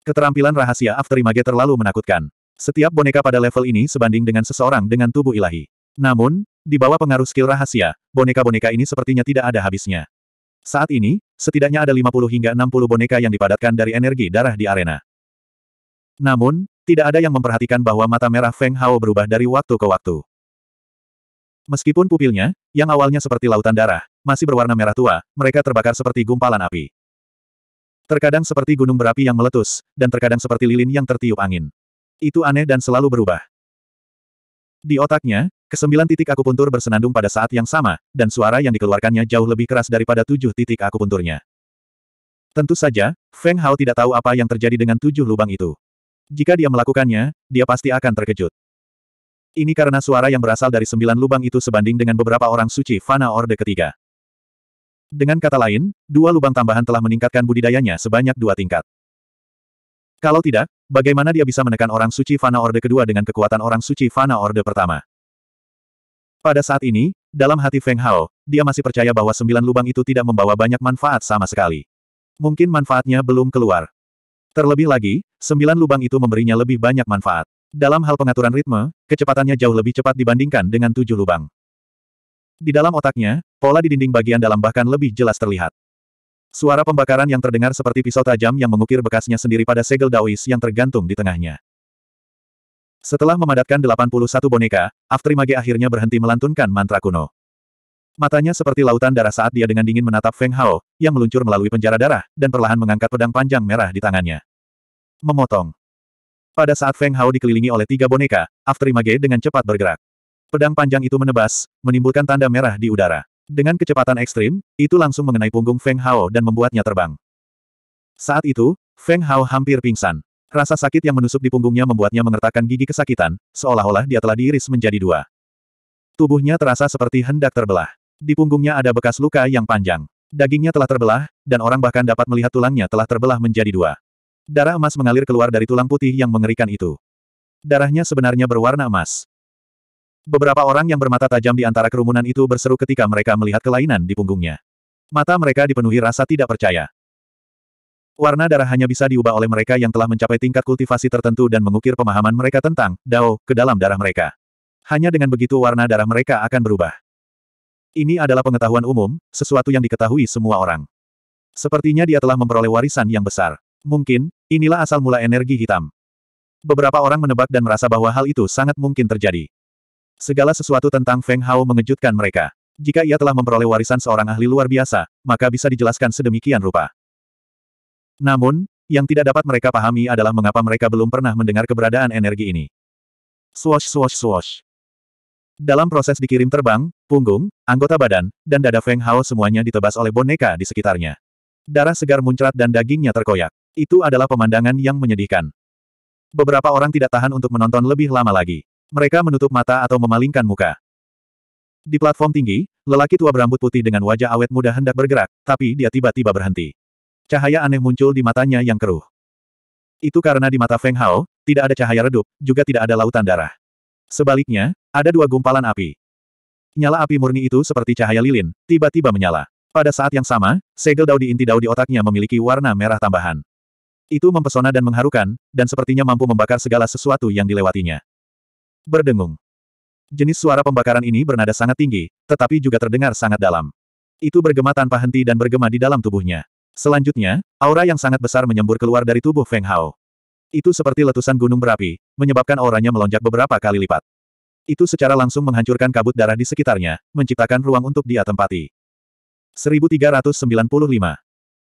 Keterampilan rahasia Afterimage terlalu menakutkan. Setiap boneka pada level ini sebanding dengan seseorang dengan tubuh ilahi. Namun, di bawah pengaruh skill rahasia, boneka-boneka ini sepertinya tidak ada habisnya. Saat ini, setidaknya ada 50 hingga 60 boneka yang dipadatkan dari energi darah di arena. Namun, tidak ada yang memperhatikan bahwa mata merah Feng Hao berubah dari waktu ke waktu. Meskipun pupilnya, yang awalnya seperti lautan darah, masih berwarna merah tua, mereka terbakar seperti gumpalan api. Terkadang seperti gunung berapi yang meletus, dan terkadang seperti lilin yang tertiup angin. Itu aneh dan selalu berubah. Di otaknya, kesembilan titik akupuntur bersenandung pada saat yang sama, dan suara yang dikeluarkannya jauh lebih keras daripada tujuh titik akupunturnya. Tentu saja, Feng Hao tidak tahu apa yang terjadi dengan tujuh lubang itu. Jika dia melakukannya, dia pasti akan terkejut. Ini karena suara yang berasal dari sembilan lubang itu sebanding dengan beberapa orang suci Fana Orde ketiga. Dengan kata lain, dua lubang tambahan telah meningkatkan budidayanya sebanyak dua tingkat. Kalau tidak, bagaimana dia bisa menekan orang suci Fana Orde kedua dengan kekuatan orang suci Fana Orde pertama? Pada saat ini, dalam hati Feng Hao, dia masih percaya bahwa sembilan lubang itu tidak membawa banyak manfaat sama sekali. Mungkin manfaatnya belum keluar. Terlebih lagi, sembilan lubang itu memberinya lebih banyak manfaat. Dalam hal pengaturan ritme, kecepatannya jauh lebih cepat dibandingkan dengan tujuh lubang. Di dalam otaknya, pola di dinding bagian dalam bahkan lebih jelas terlihat. Suara pembakaran yang terdengar seperti pisau tajam yang mengukir bekasnya sendiri pada segel Daois yang tergantung di tengahnya. Setelah memadatkan 81 boneka, Aftrimage akhirnya berhenti melantunkan mantra kuno. Matanya seperti lautan darah saat dia dengan dingin menatap Feng Hao, yang meluncur melalui penjara darah, dan perlahan mengangkat pedang panjang merah di tangannya. Memotong. Pada saat Feng Hao dikelilingi oleh tiga boneka, After Image dengan cepat bergerak. Pedang panjang itu menebas, menimbulkan tanda merah di udara. Dengan kecepatan ekstrim, itu langsung mengenai punggung Feng Hao dan membuatnya terbang. Saat itu, Feng Hao hampir pingsan. Rasa sakit yang menusuk di punggungnya membuatnya mengertakkan gigi kesakitan, seolah-olah dia telah diiris menjadi dua. Tubuhnya terasa seperti hendak terbelah. Di punggungnya ada bekas luka yang panjang. Dagingnya telah terbelah, dan orang bahkan dapat melihat tulangnya telah terbelah menjadi dua. Darah emas mengalir keluar dari tulang putih yang mengerikan itu. Darahnya sebenarnya berwarna emas. Beberapa orang yang bermata tajam di antara kerumunan itu berseru ketika mereka melihat kelainan di punggungnya. Mata mereka dipenuhi rasa tidak percaya. Warna darah hanya bisa diubah oleh mereka yang telah mencapai tingkat kultivasi tertentu dan mengukir pemahaman mereka tentang Dao ke dalam darah mereka. Hanya dengan begitu warna darah mereka akan berubah. Ini adalah pengetahuan umum, sesuatu yang diketahui semua orang. Sepertinya dia telah memperoleh warisan yang besar. Mungkin, inilah asal mula energi hitam. Beberapa orang menebak dan merasa bahwa hal itu sangat mungkin terjadi. Segala sesuatu tentang Feng Hao mengejutkan mereka. Jika ia telah memperoleh warisan seorang ahli luar biasa, maka bisa dijelaskan sedemikian rupa. Namun, yang tidak dapat mereka pahami adalah mengapa mereka belum pernah mendengar keberadaan energi ini. Swash swash swash. Dalam proses dikirim terbang, punggung, anggota badan, dan dada Feng Hao semuanya ditebas oleh boneka di sekitarnya. Darah segar muncrat dan dagingnya terkoyak. Itu adalah pemandangan yang menyedihkan. Beberapa orang tidak tahan untuk menonton lebih lama lagi. Mereka menutup mata atau memalingkan muka. Di platform tinggi, lelaki tua berambut putih dengan wajah awet muda hendak bergerak, tapi dia tiba-tiba berhenti. Cahaya aneh muncul di matanya yang keruh. Itu karena di mata Feng Hao, tidak ada cahaya redup, juga tidak ada lautan darah. Sebaliknya, ada dua gumpalan api. Nyala api murni itu seperti cahaya lilin, tiba-tiba menyala. Pada saat yang sama, segel dao di inti dao di otaknya memiliki warna merah tambahan. Itu mempesona dan mengharukan, dan sepertinya mampu membakar segala sesuatu yang dilewatinya. Berdengung. Jenis suara pembakaran ini bernada sangat tinggi, tetapi juga terdengar sangat dalam. Itu bergema tanpa henti dan bergema di dalam tubuhnya. Selanjutnya, aura yang sangat besar menyembur keluar dari tubuh Feng Hao. Itu seperti letusan gunung berapi, menyebabkan auranya melonjak beberapa kali lipat. Itu secara langsung menghancurkan kabut darah di sekitarnya, menciptakan ruang untuk dia tempati. 1395.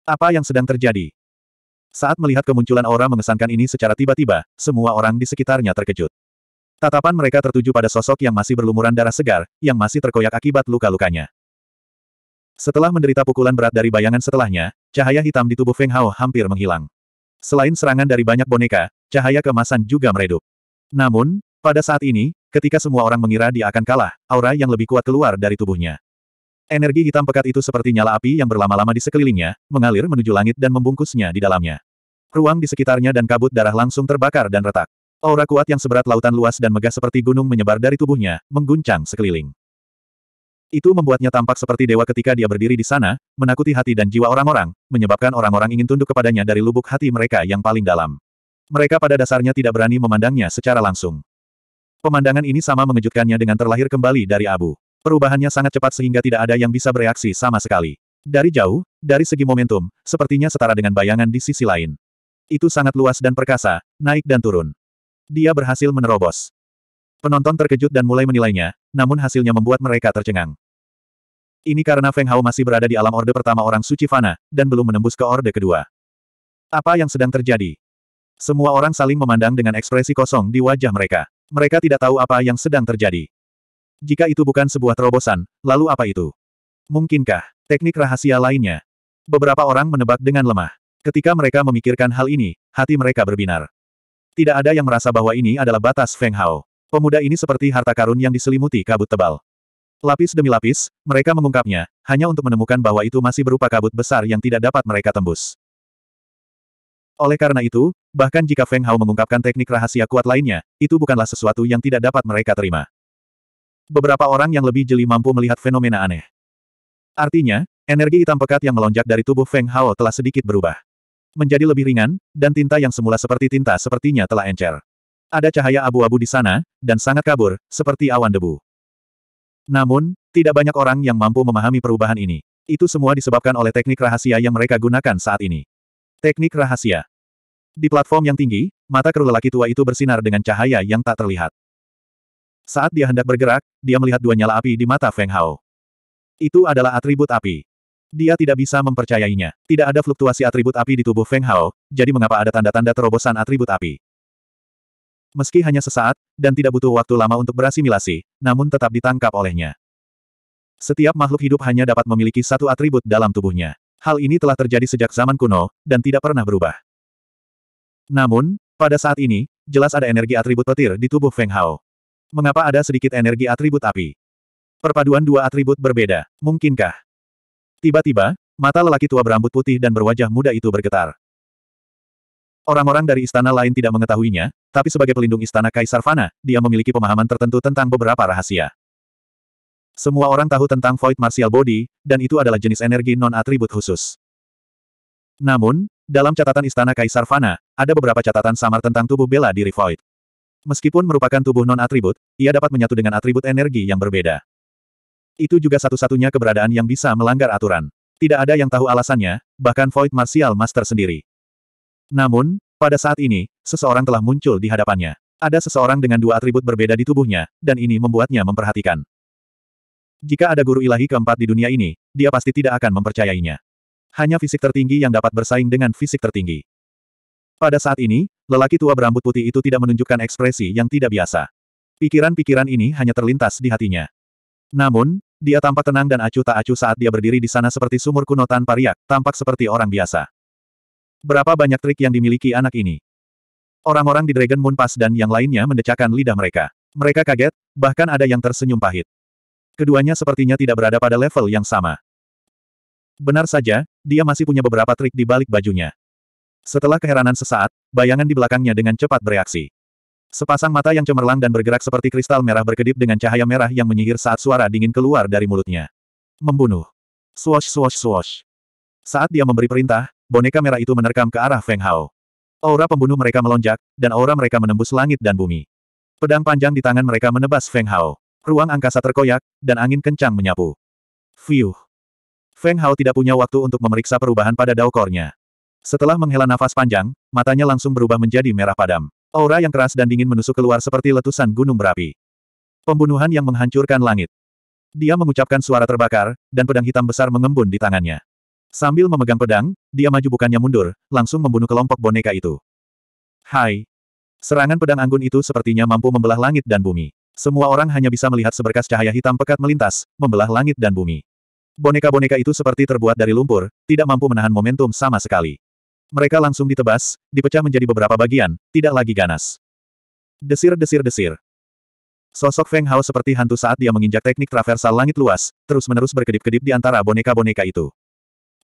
Apa yang sedang terjadi? Saat melihat kemunculan aura mengesankan ini secara tiba-tiba, semua orang di sekitarnya terkejut. Tatapan mereka tertuju pada sosok yang masih berlumuran darah segar, yang masih terkoyak akibat luka-lukanya. Setelah menderita pukulan berat dari bayangan setelahnya, cahaya hitam di tubuh Feng Hao hampir menghilang. Selain serangan dari banyak boneka, cahaya kemasan juga meredup. Namun, pada saat ini, ketika semua orang mengira dia akan kalah, aura yang lebih kuat keluar dari tubuhnya. Energi hitam pekat itu seperti nyala api yang berlama-lama di sekelilingnya, mengalir menuju langit dan membungkusnya di dalamnya. Ruang di sekitarnya dan kabut darah langsung terbakar dan retak. Aura kuat yang seberat lautan luas dan megah seperti gunung menyebar dari tubuhnya, mengguncang sekeliling. Itu membuatnya tampak seperti dewa ketika dia berdiri di sana, menakuti hati dan jiwa orang-orang, menyebabkan orang-orang ingin tunduk kepadanya dari lubuk hati mereka yang paling dalam. Mereka pada dasarnya tidak berani memandangnya secara langsung. Pemandangan ini sama mengejutkannya dengan terlahir kembali dari abu. Perubahannya sangat cepat sehingga tidak ada yang bisa bereaksi sama sekali. Dari jauh, dari segi momentum, sepertinya setara dengan bayangan di sisi lain. Itu sangat luas dan perkasa, naik dan turun. Dia berhasil menerobos. Penonton terkejut dan mulai menilainya, namun hasilnya membuat mereka tercengang. Ini karena Feng Hao masih berada di alam orde pertama orang suci Fana, dan belum menembus ke orde kedua. Apa yang sedang terjadi? Semua orang saling memandang dengan ekspresi kosong di wajah mereka. Mereka tidak tahu apa yang sedang terjadi. Jika itu bukan sebuah terobosan, lalu apa itu? Mungkinkah teknik rahasia lainnya? Beberapa orang menebak dengan lemah. Ketika mereka memikirkan hal ini, hati mereka berbinar. Tidak ada yang merasa bahwa ini adalah batas Feng Hao. Pemuda ini seperti harta karun yang diselimuti kabut tebal. Lapis demi lapis, mereka mengungkapnya, hanya untuk menemukan bahwa itu masih berupa kabut besar yang tidak dapat mereka tembus. Oleh karena itu, bahkan jika Feng Hao mengungkapkan teknik rahasia kuat lainnya, itu bukanlah sesuatu yang tidak dapat mereka terima. Beberapa orang yang lebih jeli mampu melihat fenomena aneh. Artinya, energi hitam pekat yang melonjak dari tubuh Feng Hao telah sedikit berubah menjadi lebih ringan, dan tinta yang semula seperti tinta sepertinya telah encer. Ada cahaya abu-abu di sana, dan sangat kabur, seperti awan debu. Namun, tidak banyak orang yang mampu memahami perubahan ini. Itu semua disebabkan oleh teknik rahasia yang mereka gunakan saat ini. Teknik rahasia. Di platform yang tinggi, mata keru lelaki tua itu bersinar dengan cahaya yang tak terlihat. Saat dia hendak bergerak, dia melihat dua nyala api di mata Feng Hao. Itu adalah atribut api. Dia tidak bisa mempercayainya. Tidak ada fluktuasi atribut api di tubuh Feng Hao, jadi mengapa ada tanda-tanda terobosan atribut api? meski hanya sesaat, dan tidak butuh waktu lama untuk berasimilasi, namun tetap ditangkap olehnya. Setiap makhluk hidup hanya dapat memiliki satu atribut dalam tubuhnya. Hal ini telah terjadi sejak zaman kuno, dan tidak pernah berubah. Namun, pada saat ini, jelas ada energi atribut petir di tubuh Feng Hao. Mengapa ada sedikit energi atribut api? Perpaduan dua atribut berbeda, mungkinkah? Tiba-tiba, mata lelaki tua berambut putih dan berwajah muda itu bergetar. Orang-orang dari istana lain tidak mengetahuinya, tapi sebagai pelindung istana Kaisar Fana, dia memiliki pemahaman tertentu tentang beberapa rahasia. Semua orang tahu tentang Void Martial Body, dan itu adalah jenis energi non-atribut khusus. Namun, dalam catatan istana Kaisar Fana, ada beberapa catatan samar tentang tubuh bela diri Void. Meskipun merupakan tubuh non-atribut, ia dapat menyatu dengan atribut energi yang berbeda. Itu juga satu-satunya keberadaan yang bisa melanggar aturan. Tidak ada yang tahu alasannya, bahkan Void Martial Master sendiri. Namun, pada saat ini, seseorang telah muncul di hadapannya. Ada seseorang dengan dua atribut berbeda di tubuhnya, dan ini membuatnya memperhatikan. Jika ada guru ilahi keempat di dunia ini, dia pasti tidak akan mempercayainya. Hanya fisik tertinggi yang dapat bersaing dengan fisik tertinggi. Pada saat ini, lelaki tua berambut putih itu tidak menunjukkan ekspresi yang tidak biasa. Pikiran-pikiran ini hanya terlintas di hatinya. Namun, dia tampak tenang dan acuh tak acuh saat dia berdiri di sana seperti sumur kuno tanpa riak, tampak seperti orang biasa. Berapa banyak trik yang dimiliki anak ini? Orang-orang di Dragon Moon Pass dan yang lainnya mendecakkan lidah mereka. Mereka kaget, bahkan ada yang tersenyum pahit. Keduanya sepertinya tidak berada pada level yang sama. Benar saja, dia masih punya beberapa trik di balik bajunya. Setelah keheranan sesaat, bayangan di belakangnya dengan cepat bereaksi. Sepasang mata yang cemerlang dan bergerak seperti kristal merah berkedip dengan cahaya merah yang menyihir saat suara dingin keluar dari mulutnya. Membunuh. Swash swash swash. Saat dia memberi perintah, boneka merah itu menerkam ke arah Feng Hao. Aura pembunuh mereka melonjak, dan aura mereka menembus langit dan bumi. Pedang panjang di tangan mereka menebas Feng Hao. Ruang angkasa terkoyak, dan angin kencang menyapu. Fiuh. Feng Hao tidak punya waktu untuk memeriksa perubahan pada daukornya. Setelah menghela nafas panjang, matanya langsung berubah menjadi merah padam. Aura yang keras dan dingin menusuk keluar seperti letusan gunung berapi. Pembunuhan yang menghancurkan langit. Dia mengucapkan suara terbakar, dan pedang hitam besar mengembun di tangannya. Sambil memegang pedang, dia maju bukannya mundur, langsung membunuh kelompok boneka itu. Hai! Serangan pedang anggun itu sepertinya mampu membelah langit dan bumi. Semua orang hanya bisa melihat seberkas cahaya hitam pekat melintas, membelah langit dan bumi. Boneka-boneka itu seperti terbuat dari lumpur, tidak mampu menahan momentum sama sekali. Mereka langsung ditebas, dipecah menjadi beberapa bagian, tidak lagi ganas. Desir-desir-desir. Sosok Feng Hao seperti hantu saat dia menginjak teknik traversal langit luas, terus-menerus berkedip-kedip di antara boneka-boneka itu.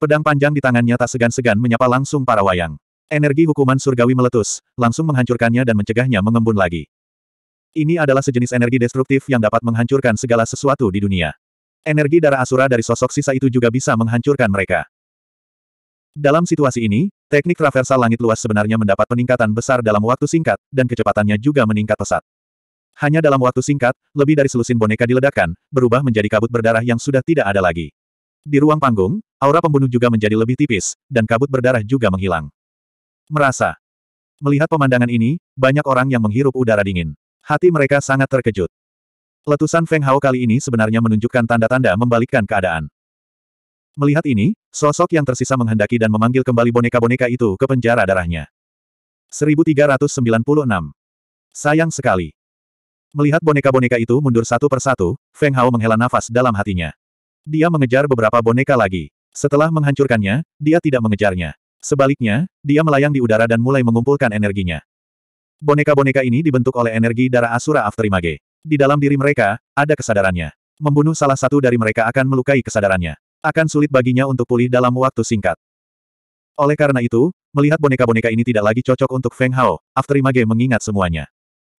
Pedang panjang di tangannya tak segan-segan menyapa langsung para wayang. Energi hukuman surgawi meletus, langsung menghancurkannya dan mencegahnya mengembun lagi. Ini adalah sejenis energi destruktif yang dapat menghancurkan segala sesuatu di dunia. Energi darah asura dari sosok sisa itu juga bisa menghancurkan mereka. Dalam situasi ini, teknik traversal langit luas sebenarnya mendapat peningkatan besar dalam waktu singkat, dan kecepatannya juga meningkat pesat. Hanya dalam waktu singkat, lebih dari selusin boneka diledakkan, berubah menjadi kabut berdarah yang sudah tidak ada lagi. Di ruang panggung, aura pembunuh juga menjadi lebih tipis, dan kabut berdarah juga menghilang. Merasa. Melihat pemandangan ini, banyak orang yang menghirup udara dingin. Hati mereka sangat terkejut. Letusan Feng Hao kali ini sebenarnya menunjukkan tanda-tanda membalikkan keadaan. Melihat ini, sosok yang tersisa menghendaki dan memanggil kembali boneka-boneka itu ke penjara darahnya. 1396. Sayang sekali. Melihat boneka-boneka itu mundur satu persatu, Feng Hao menghela nafas dalam hatinya. Dia mengejar beberapa boneka lagi. Setelah menghancurkannya, dia tidak mengejarnya. Sebaliknya, dia melayang di udara dan mulai mengumpulkan energinya. Boneka-boneka ini dibentuk oleh energi darah Asura Afterimage. Di dalam diri mereka, ada kesadarannya. Membunuh salah satu dari mereka akan melukai kesadarannya. Akan sulit baginya untuk pulih dalam waktu singkat. Oleh karena itu, melihat boneka-boneka ini tidak lagi cocok untuk Feng Hao, Afterimage mengingat semuanya.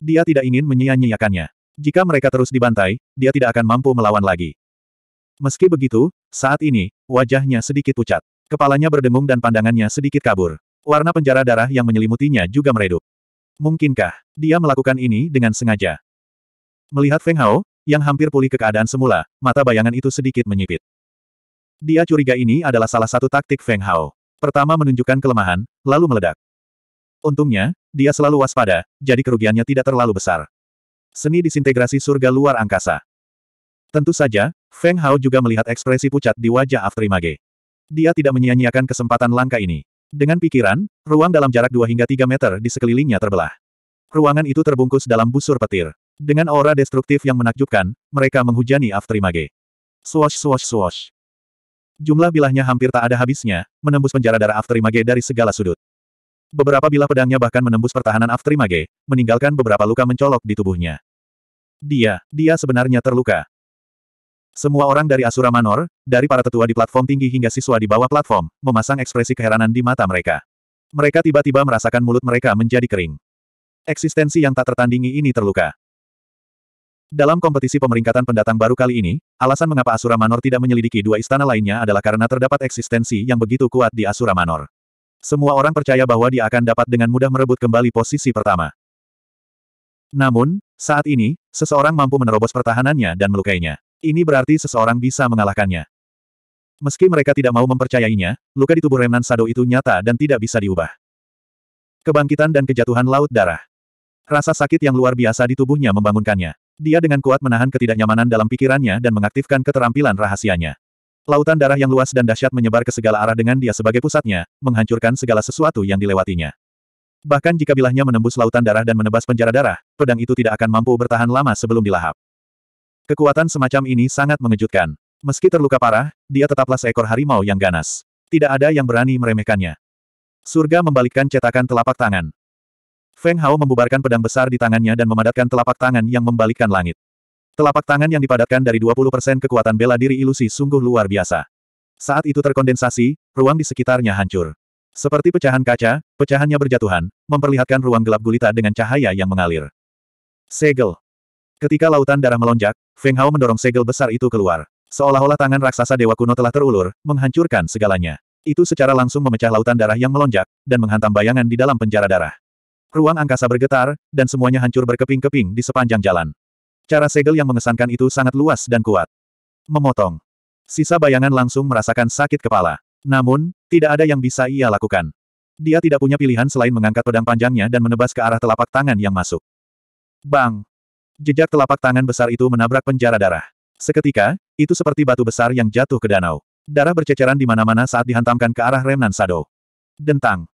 Dia tidak ingin menyia-nyiakannya. Jika mereka terus dibantai, dia tidak akan mampu melawan lagi. Meski begitu, saat ini, wajahnya sedikit pucat. Kepalanya berdengung dan pandangannya sedikit kabur. Warna penjara darah yang menyelimutinya juga meredup. Mungkinkah, dia melakukan ini dengan sengaja? Melihat Feng Hao, yang hampir pulih ke keadaan semula, mata bayangan itu sedikit menyipit. Dia curiga ini adalah salah satu taktik Feng Hao. Pertama menunjukkan kelemahan, lalu meledak. Untungnya, dia selalu waspada, jadi kerugiannya tidak terlalu besar. Seni disintegrasi surga luar angkasa. Tentu saja, Feng Hao juga melihat ekspresi pucat di wajah Aftrimage. Dia tidak menyia-nyiakan kesempatan langka ini. Dengan pikiran, ruang dalam jarak 2 hingga 3 meter di sekelilingnya terbelah. Ruangan itu terbungkus dalam busur petir. Dengan aura destruktif yang menakjubkan, mereka menghujani Aftrimage. Swash swash swash. Jumlah bilahnya hampir tak ada habisnya, menembus penjara darah Aftrimage dari segala sudut. Beberapa bilah pedangnya bahkan menembus pertahanan Aftrimage, meninggalkan beberapa luka mencolok di tubuhnya. Dia, dia sebenarnya terluka. Semua orang dari Asura Manor, dari para tetua di platform tinggi hingga siswa di bawah platform, memasang ekspresi keheranan di mata mereka. Mereka tiba-tiba merasakan mulut mereka menjadi kering. Eksistensi yang tak tertandingi ini terluka. Dalam kompetisi pemeringkatan pendatang baru kali ini, alasan mengapa Asura Manor tidak menyelidiki dua istana lainnya adalah karena terdapat eksistensi yang begitu kuat di Asura Manor. Semua orang percaya bahwa dia akan dapat dengan mudah merebut kembali posisi pertama. Namun, saat ini, seseorang mampu menerobos pertahanannya dan melukainya. Ini berarti seseorang bisa mengalahkannya. Meski mereka tidak mau mempercayainya, luka di tubuh Remnan Sado itu nyata dan tidak bisa diubah. Kebangkitan dan kejatuhan laut darah. Rasa sakit yang luar biasa di tubuhnya membangunkannya. Dia dengan kuat menahan ketidaknyamanan dalam pikirannya dan mengaktifkan keterampilan rahasianya. Lautan darah yang luas dan dahsyat menyebar ke segala arah dengan dia sebagai pusatnya, menghancurkan segala sesuatu yang dilewatinya. Bahkan jika bilahnya menembus lautan darah dan menebas penjara darah, pedang itu tidak akan mampu bertahan lama sebelum dilahap. Kekuatan semacam ini sangat mengejutkan. Meski terluka parah, dia tetaplah seekor harimau yang ganas. Tidak ada yang berani meremehkannya. Surga membalikkan cetakan telapak tangan. Feng Hao membubarkan pedang besar di tangannya dan memadatkan telapak tangan yang membalikkan langit. Telapak tangan yang dipadatkan dari 20% kekuatan bela diri ilusi sungguh luar biasa. Saat itu terkondensasi, ruang di sekitarnya hancur. Seperti pecahan kaca, pecahannya berjatuhan, memperlihatkan ruang gelap gulita dengan cahaya yang mengalir. Segel. Ketika lautan darah melonjak, Feng Hao mendorong segel besar itu keluar. Seolah-olah tangan raksasa dewa kuno telah terulur, menghancurkan segalanya. Itu secara langsung memecah lautan darah yang melonjak, dan menghantam bayangan di dalam penjara darah. Ruang angkasa bergetar, dan semuanya hancur berkeping-keping di sepanjang jalan. Cara segel yang mengesankan itu sangat luas dan kuat. Memotong. Sisa bayangan langsung merasakan sakit kepala. Namun, tidak ada yang bisa ia lakukan. Dia tidak punya pilihan selain mengangkat pedang panjangnya dan menebas ke arah telapak tangan yang masuk. Bang! Jejak telapak tangan besar itu menabrak penjara darah. Seketika, itu seperti batu besar yang jatuh ke danau. Darah berceceran di mana-mana saat dihantamkan ke arah Remnan Sado. Dentang.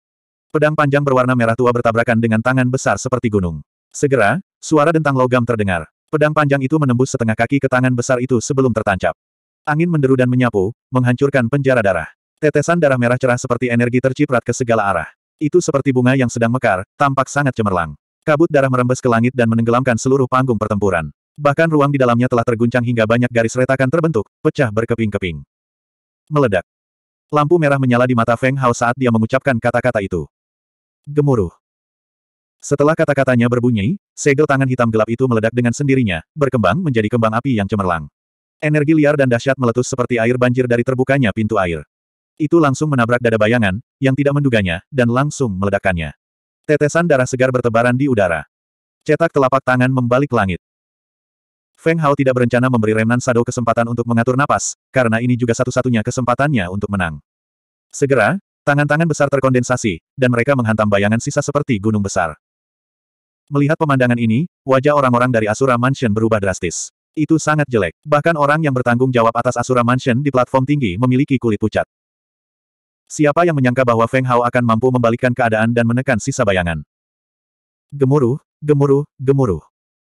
Pedang panjang berwarna merah tua bertabrakan dengan tangan besar seperti gunung. Segera, suara dentang logam terdengar. Pedang panjang itu menembus setengah kaki ke tangan besar itu sebelum tertancap. Angin menderu dan menyapu, menghancurkan penjara darah. Tetesan darah merah cerah seperti energi terciprat ke segala arah. Itu seperti bunga yang sedang mekar, tampak sangat cemerlang. Kabut darah merembes ke langit dan menenggelamkan seluruh panggung pertempuran. Bahkan ruang di dalamnya telah terguncang hingga banyak garis retakan terbentuk, pecah berkeping-keping. Meledak. Lampu merah menyala di mata Feng Hao saat dia mengucapkan kata-kata itu. Gemuruh. Setelah kata-katanya berbunyi, segel tangan hitam gelap itu meledak dengan sendirinya, berkembang menjadi kembang api yang cemerlang. Energi liar dan dahsyat meletus seperti air banjir dari terbukanya pintu air. Itu langsung menabrak dada bayangan, yang tidak menduganya, dan langsung meledakkannya. Tetesan darah segar bertebaran di udara. Cetak telapak tangan membalik langit. Feng Hao tidak berencana memberi Remnan Sado kesempatan untuk mengatur napas, karena ini juga satu-satunya kesempatannya untuk menang. Segera, tangan-tangan besar terkondensasi, dan mereka menghantam bayangan sisa seperti gunung besar. Melihat pemandangan ini, wajah orang-orang dari Asura Mansion berubah drastis. Itu sangat jelek. Bahkan orang yang bertanggung jawab atas Asura Mansion di platform tinggi memiliki kulit pucat. Siapa yang menyangka bahwa Feng Hao akan mampu membalikkan keadaan dan menekan sisa bayangan? Gemuruh, gemuruh, gemuruh.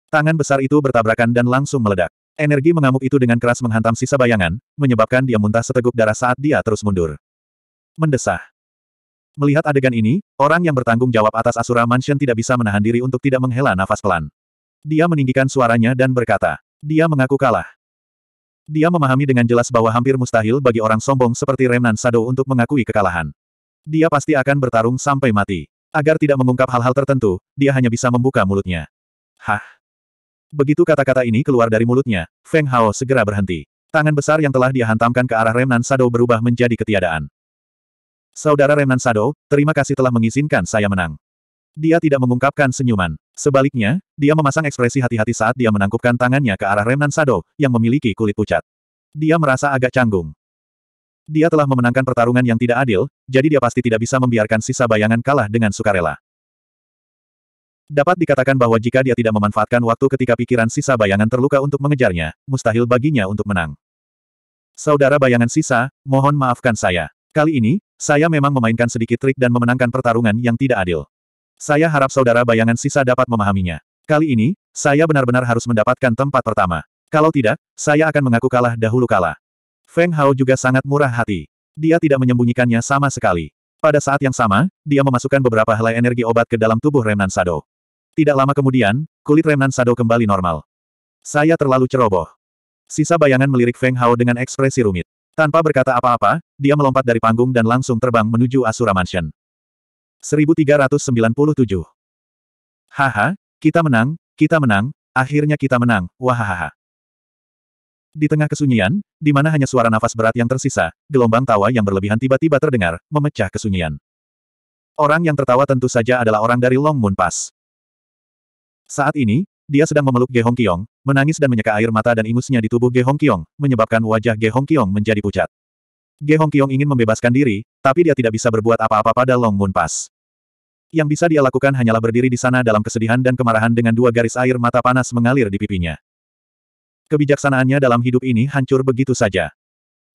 Tangan besar itu bertabrakan dan langsung meledak. Energi mengamuk itu dengan keras menghantam sisa bayangan, menyebabkan dia muntah seteguk darah saat dia terus mundur. Mendesah. Melihat adegan ini, orang yang bertanggung jawab atas Asura Mansion tidak bisa menahan diri untuk tidak menghela nafas pelan. Dia meninggikan suaranya dan berkata, dia mengaku kalah. Dia memahami dengan jelas bahwa hampir mustahil bagi orang sombong seperti Remnan Sado untuk mengakui kekalahan. Dia pasti akan bertarung sampai mati. Agar tidak mengungkap hal-hal tertentu, dia hanya bisa membuka mulutnya. Hah? Begitu kata-kata ini keluar dari mulutnya, Feng Hao segera berhenti. Tangan besar yang telah dia hantamkan ke arah Remnan Sado berubah menjadi ketiadaan. Saudara Remnan Sado, terima kasih telah mengizinkan saya menang. Dia tidak mengungkapkan senyuman. Sebaliknya, dia memasang ekspresi hati-hati saat dia menangkupkan tangannya ke arah Remnan Sado, yang memiliki kulit pucat. Dia merasa agak canggung. Dia telah memenangkan pertarungan yang tidak adil, jadi dia pasti tidak bisa membiarkan sisa bayangan kalah dengan sukarela. Dapat dikatakan bahwa jika dia tidak memanfaatkan waktu ketika pikiran sisa bayangan terluka untuk mengejarnya, mustahil baginya untuk menang. Saudara bayangan sisa, mohon maafkan saya. Kali ini, saya memang memainkan sedikit trik dan memenangkan pertarungan yang tidak adil. Saya harap saudara bayangan sisa dapat memahaminya. Kali ini, saya benar-benar harus mendapatkan tempat pertama. Kalau tidak, saya akan mengaku kalah dahulu kala. Feng Hao juga sangat murah hati. Dia tidak menyembunyikannya sama sekali. Pada saat yang sama, dia memasukkan beberapa helai energi obat ke dalam tubuh Remnan Sado. Tidak lama kemudian, kulit Remnan Sado kembali normal. Saya terlalu ceroboh. Sisa bayangan melirik Feng Hao dengan ekspresi rumit. Tanpa berkata apa-apa, dia melompat dari panggung dan langsung terbang menuju Asura Mansion. 1397. Haha, kita menang, kita menang, akhirnya kita menang, wahahaha. Di tengah kesunyian, di mana hanya suara nafas berat yang tersisa, gelombang tawa yang berlebihan tiba-tiba terdengar, memecah kesunyian. Orang yang tertawa tentu saja adalah orang dari Long Moon Pass. Saat ini, dia sedang memeluk Ge Hong Kiong, menangis dan menyeka air mata dan ingusnya di tubuh Ge Hong Kiong, menyebabkan wajah Ge Hong Kiong menjadi pucat. Ge Hong Kiong ingin membebaskan diri, tapi dia tidak bisa berbuat apa-apa pada Long Moon Pass. Yang bisa dia lakukan hanyalah berdiri di sana dalam kesedihan dan kemarahan dengan dua garis air mata panas mengalir di pipinya. Kebijaksanaannya dalam hidup ini hancur begitu saja.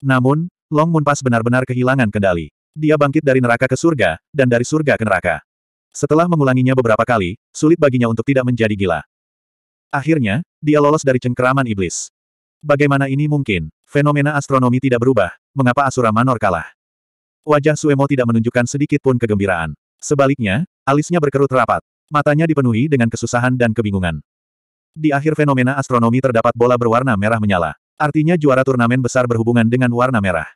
Namun, Long Moon Pass benar-benar kehilangan kendali. Dia bangkit dari neraka ke surga, dan dari surga ke neraka. Setelah mengulanginya beberapa kali, sulit baginya untuk tidak menjadi gila. Akhirnya, dia lolos dari cengkeraman iblis. Bagaimana ini mungkin? Fenomena astronomi tidak berubah, mengapa Asura Manor kalah? Wajah Suemo tidak menunjukkan sedikit pun kegembiraan. Sebaliknya, alisnya berkerut rapat. Matanya dipenuhi dengan kesusahan dan kebingungan. Di akhir fenomena astronomi terdapat bola berwarna merah menyala. Artinya juara turnamen besar berhubungan dengan warna merah.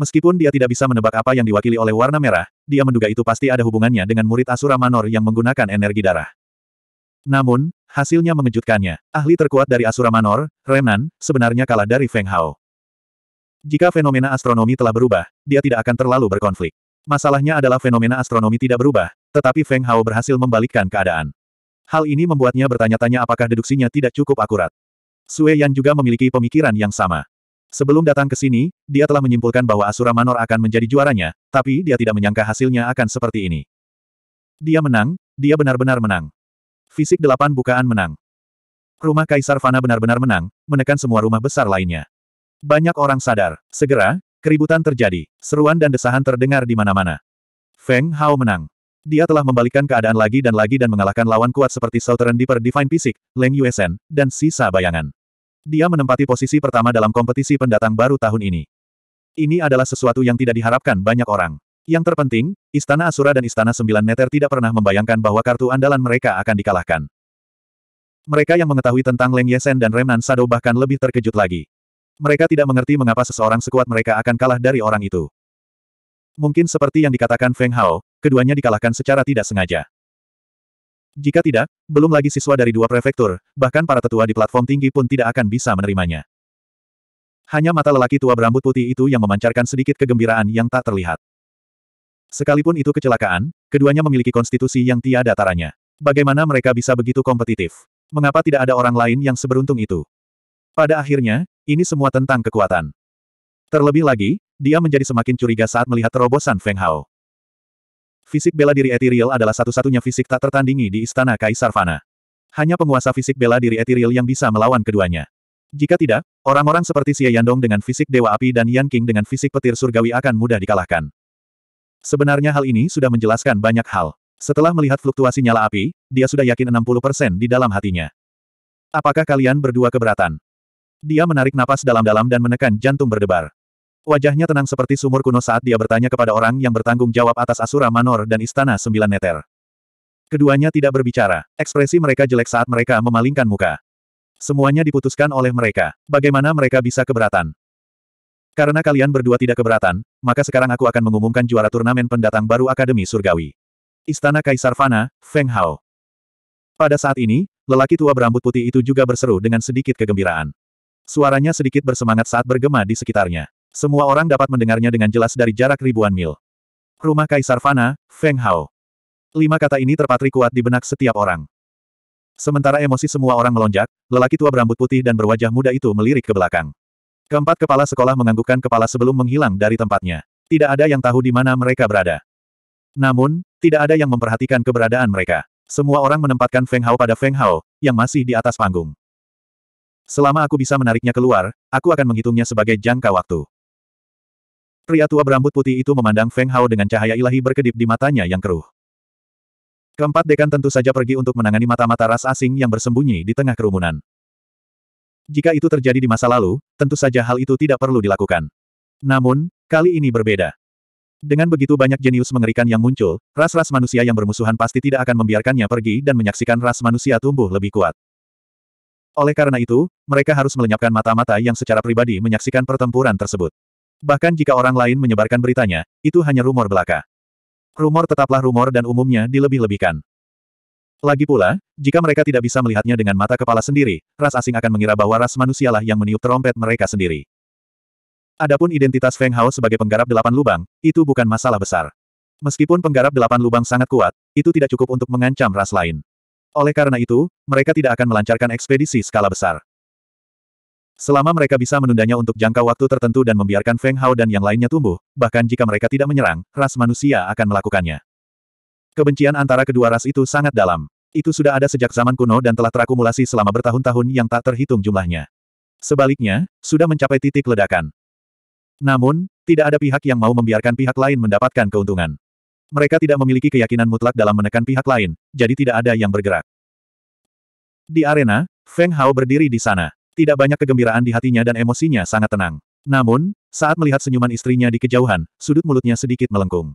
Meskipun dia tidak bisa menebak apa yang diwakili oleh warna merah, dia menduga itu pasti ada hubungannya dengan murid Asura Manor yang menggunakan energi darah. Namun, Hasilnya mengejutkannya. Ahli terkuat dari Asura Manor, Remnan, sebenarnya kalah dari Feng Hao. Jika fenomena astronomi telah berubah, dia tidak akan terlalu berkonflik. Masalahnya adalah fenomena astronomi tidak berubah, tetapi Feng Hao berhasil membalikkan keadaan. Hal ini membuatnya bertanya-tanya apakah deduksinya tidak cukup akurat. Sue Yan juga memiliki pemikiran yang sama. Sebelum datang ke sini, dia telah menyimpulkan bahwa Asura Manor akan menjadi juaranya, tapi dia tidak menyangka hasilnya akan seperti ini. Dia menang, dia benar-benar menang. Fisik delapan bukaan menang. Rumah Kaisar Fana benar-benar menang, menekan semua rumah besar lainnya. Banyak orang sadar. Segera, keributan terjadi. Seruan dan desahan terdengar di mana-mana. Feng Hao menang. Dia telah membalikkan keadaan lagi dan lagi dan mengalahkan lawan kuat seperti Southern Deeper Divine Physics, Leng Yuesen, dan sisa bayangan. Dia menempati posisi pertama dalam kompetisi pendatang baru tahun ini. Ini adalah sesuatu yang tidak diharapkan banyak orang. Yang terpenting, Istana Asura dan Istana Sembilan Neter tidak pernah membayangkan bahwa kartu andalan mereka akan dikalahkan. Mereka yang mengetahui tentang Leng Yesen dan Remnan Sado bahkan lebih terkejut lagi. Mereka tidak mengerti mengapa seseorang sekuat mereka akan kalah dari orang itu. Mungkin seperti yang dikatakan Feng Hao, keduanya dikalahkan secara tidak sengaja. Jika tidak, belum lagi siswa dari dua prefektur, bahkan para tetua di platform tinggi pun tidak akan bisa menerimanya. Hanya mata lelaki tua berambut putih itu yang memancarkan sedikit kegembiraan yang tak terlihat. Sekalipun itu kecelakaan, keduanya memiliki konstitusi yang tiada taranya. Bagaimana mereka bisa begitu kompetitif? Mengapa tidak ada orang lain yang seberuntung itu? Pada akhirnya, ini semua tentang kekuatan. Terlebih lagi, dia menjadi semakin curiga saat melihat terobosan Feng Hao. Fisik bela diri etiril adalah satu-satunya fisik tak tertandingi di istana Kaisar Fana. Hanya penguasa fisik bela diri etiril yang bisa melawan keduanya. Jika tidak, orang-orang seperti Xie Yandong dengan fisik Dewa Api dan Yan King dengan fisik petir surgawi akan mudah dikalahkan. Sebenarnya hal ini sudah menjelaskan banyak hal. Setelah melihat fluktuasi nyala api, dia sudah yakin 60% di dalam hatinya. Apakah kalian berdua keberatan? Dia menarik napas dalam-dalam dan menekan jantung berdebar. Wajahnya tenang seperti sumur kuno saat dia bertanya kepada orang yang bertanggung jawab atas Asura Manor dan Istana Sembilan Neter. Keduanya tidak berbicara. Ekspresi mereka jelek saat mereka memalingkan muka. Semuanya diputuskan oleh mereka. Bagaimana mereka bisa keberatan? Karena kalian berdua tidak keberatan, maka sekarang aku akan mengumumkan juara turnamen pendatang baru Akademi Surgawi. Istana Kaisar Fana, Feng Hao. Pada saat ini, lelaki tua berambut putih itu juga berseru dengan sedikit kegembiraan. Suaranya sedikit bersemangat saat bergema di sekitarnya. Semua orang dapat mendengarnya dengan jelas dari jarak ribuan mil. Rumah Kaisar Fana, Feng Hao. Lima kata ini terpatri kuat di benak setiap orang. Sementara emosi semua orang melonjak, lelaki tua berambut putih dan berwajah muda itu melirik ke belakang. Keempat kepala sekolah menganggukkan kepala sebelum menghilang dari tempatnya. Tidak ada yang tahu di mana mereka berada. Namun, tidak ada yang memperhatikan keberadaan mereka. Semua orang menempatkan Feng Hao pada Feng Hao, yang masih di atas panggung. Selama aku bisa menariknya keluar, aku akan menghitungnya sebagai jangka waktu. Pria tua berambut putih itu memandang Feng Hao dengan cahaya ilahi berkedip di matanya yang keruh. Keempat dekan tentu saja pergi untuk menangani mata-mata ras asing yang bersembunyi di tengah kerumunan. Jika itu terjadi di masa lalu, tentu saja hal itu tidak perlu dilakukan. Namun, kali ini berbeda. Dengan begitu banyak jenius mengerikan yang muncul, ras-ras manusia yang bermusuhan pasti tidak akan membiarkannya pergi dan menyaksikan ras manusia tumbuh lebih kuat. Oleh karena itu, mereka harus melenyapkan mata-mata yang secara pribadi menyaksikan pertempuran tersebut. Bahkan jika orang lain menyebarkan beritanya, itu hanya rumor belaka. Rumor tetaplah rumor dan umumnya dilebih-lebihkan. Lagi pula, jika mereka tidak bisa melihatnya dengan mata kepala sendiri, ras asing akan mengira bahwa ras manusialah yang meniup terompet mereka sendiri. Adapun identitas Feng Hao sebagai penggarap delapan lubang, itu bukan masalah besar. Meskipun penggarap delapan lubang sangat kuat, itu tidak cukup untuk mengancam ras lain. Oleh karena itu, mereka tidak akan melancarkan ekspedisi skala besar. Selama mereka bisa menundanya untuk jangka waktu tertentu dan membiarkan Feng Hao dan yang lainnya tumbuh, bahkan jika mereka tidak menyerang, ras manusia akan melakukannya. Kebencian antara kedua ras itu sangat dalam. Itu sudah ada sejak zaman kuno dan telah terakumulasi selama bertahun-tahun yang tak terhitung jumlahnya. Sebaliknya, sudah mencapai titik ledakan. Namun, tidak ada pihak yang mau membiarkan pihak lain mendapatkan keuntungan. Mereka tidak memiliki keyakinan mutlak dalam menekan pihak lain, jadi tidak ada yang bergerak. Di arena, Feng Hao berdiri di sana. Tidak banyak kegembiraan di hatinya dan emosinya sangat tenang. Namun, saat melihat senyuman istrinya di kejauhan, sudut mulutnya sedikit melengkung.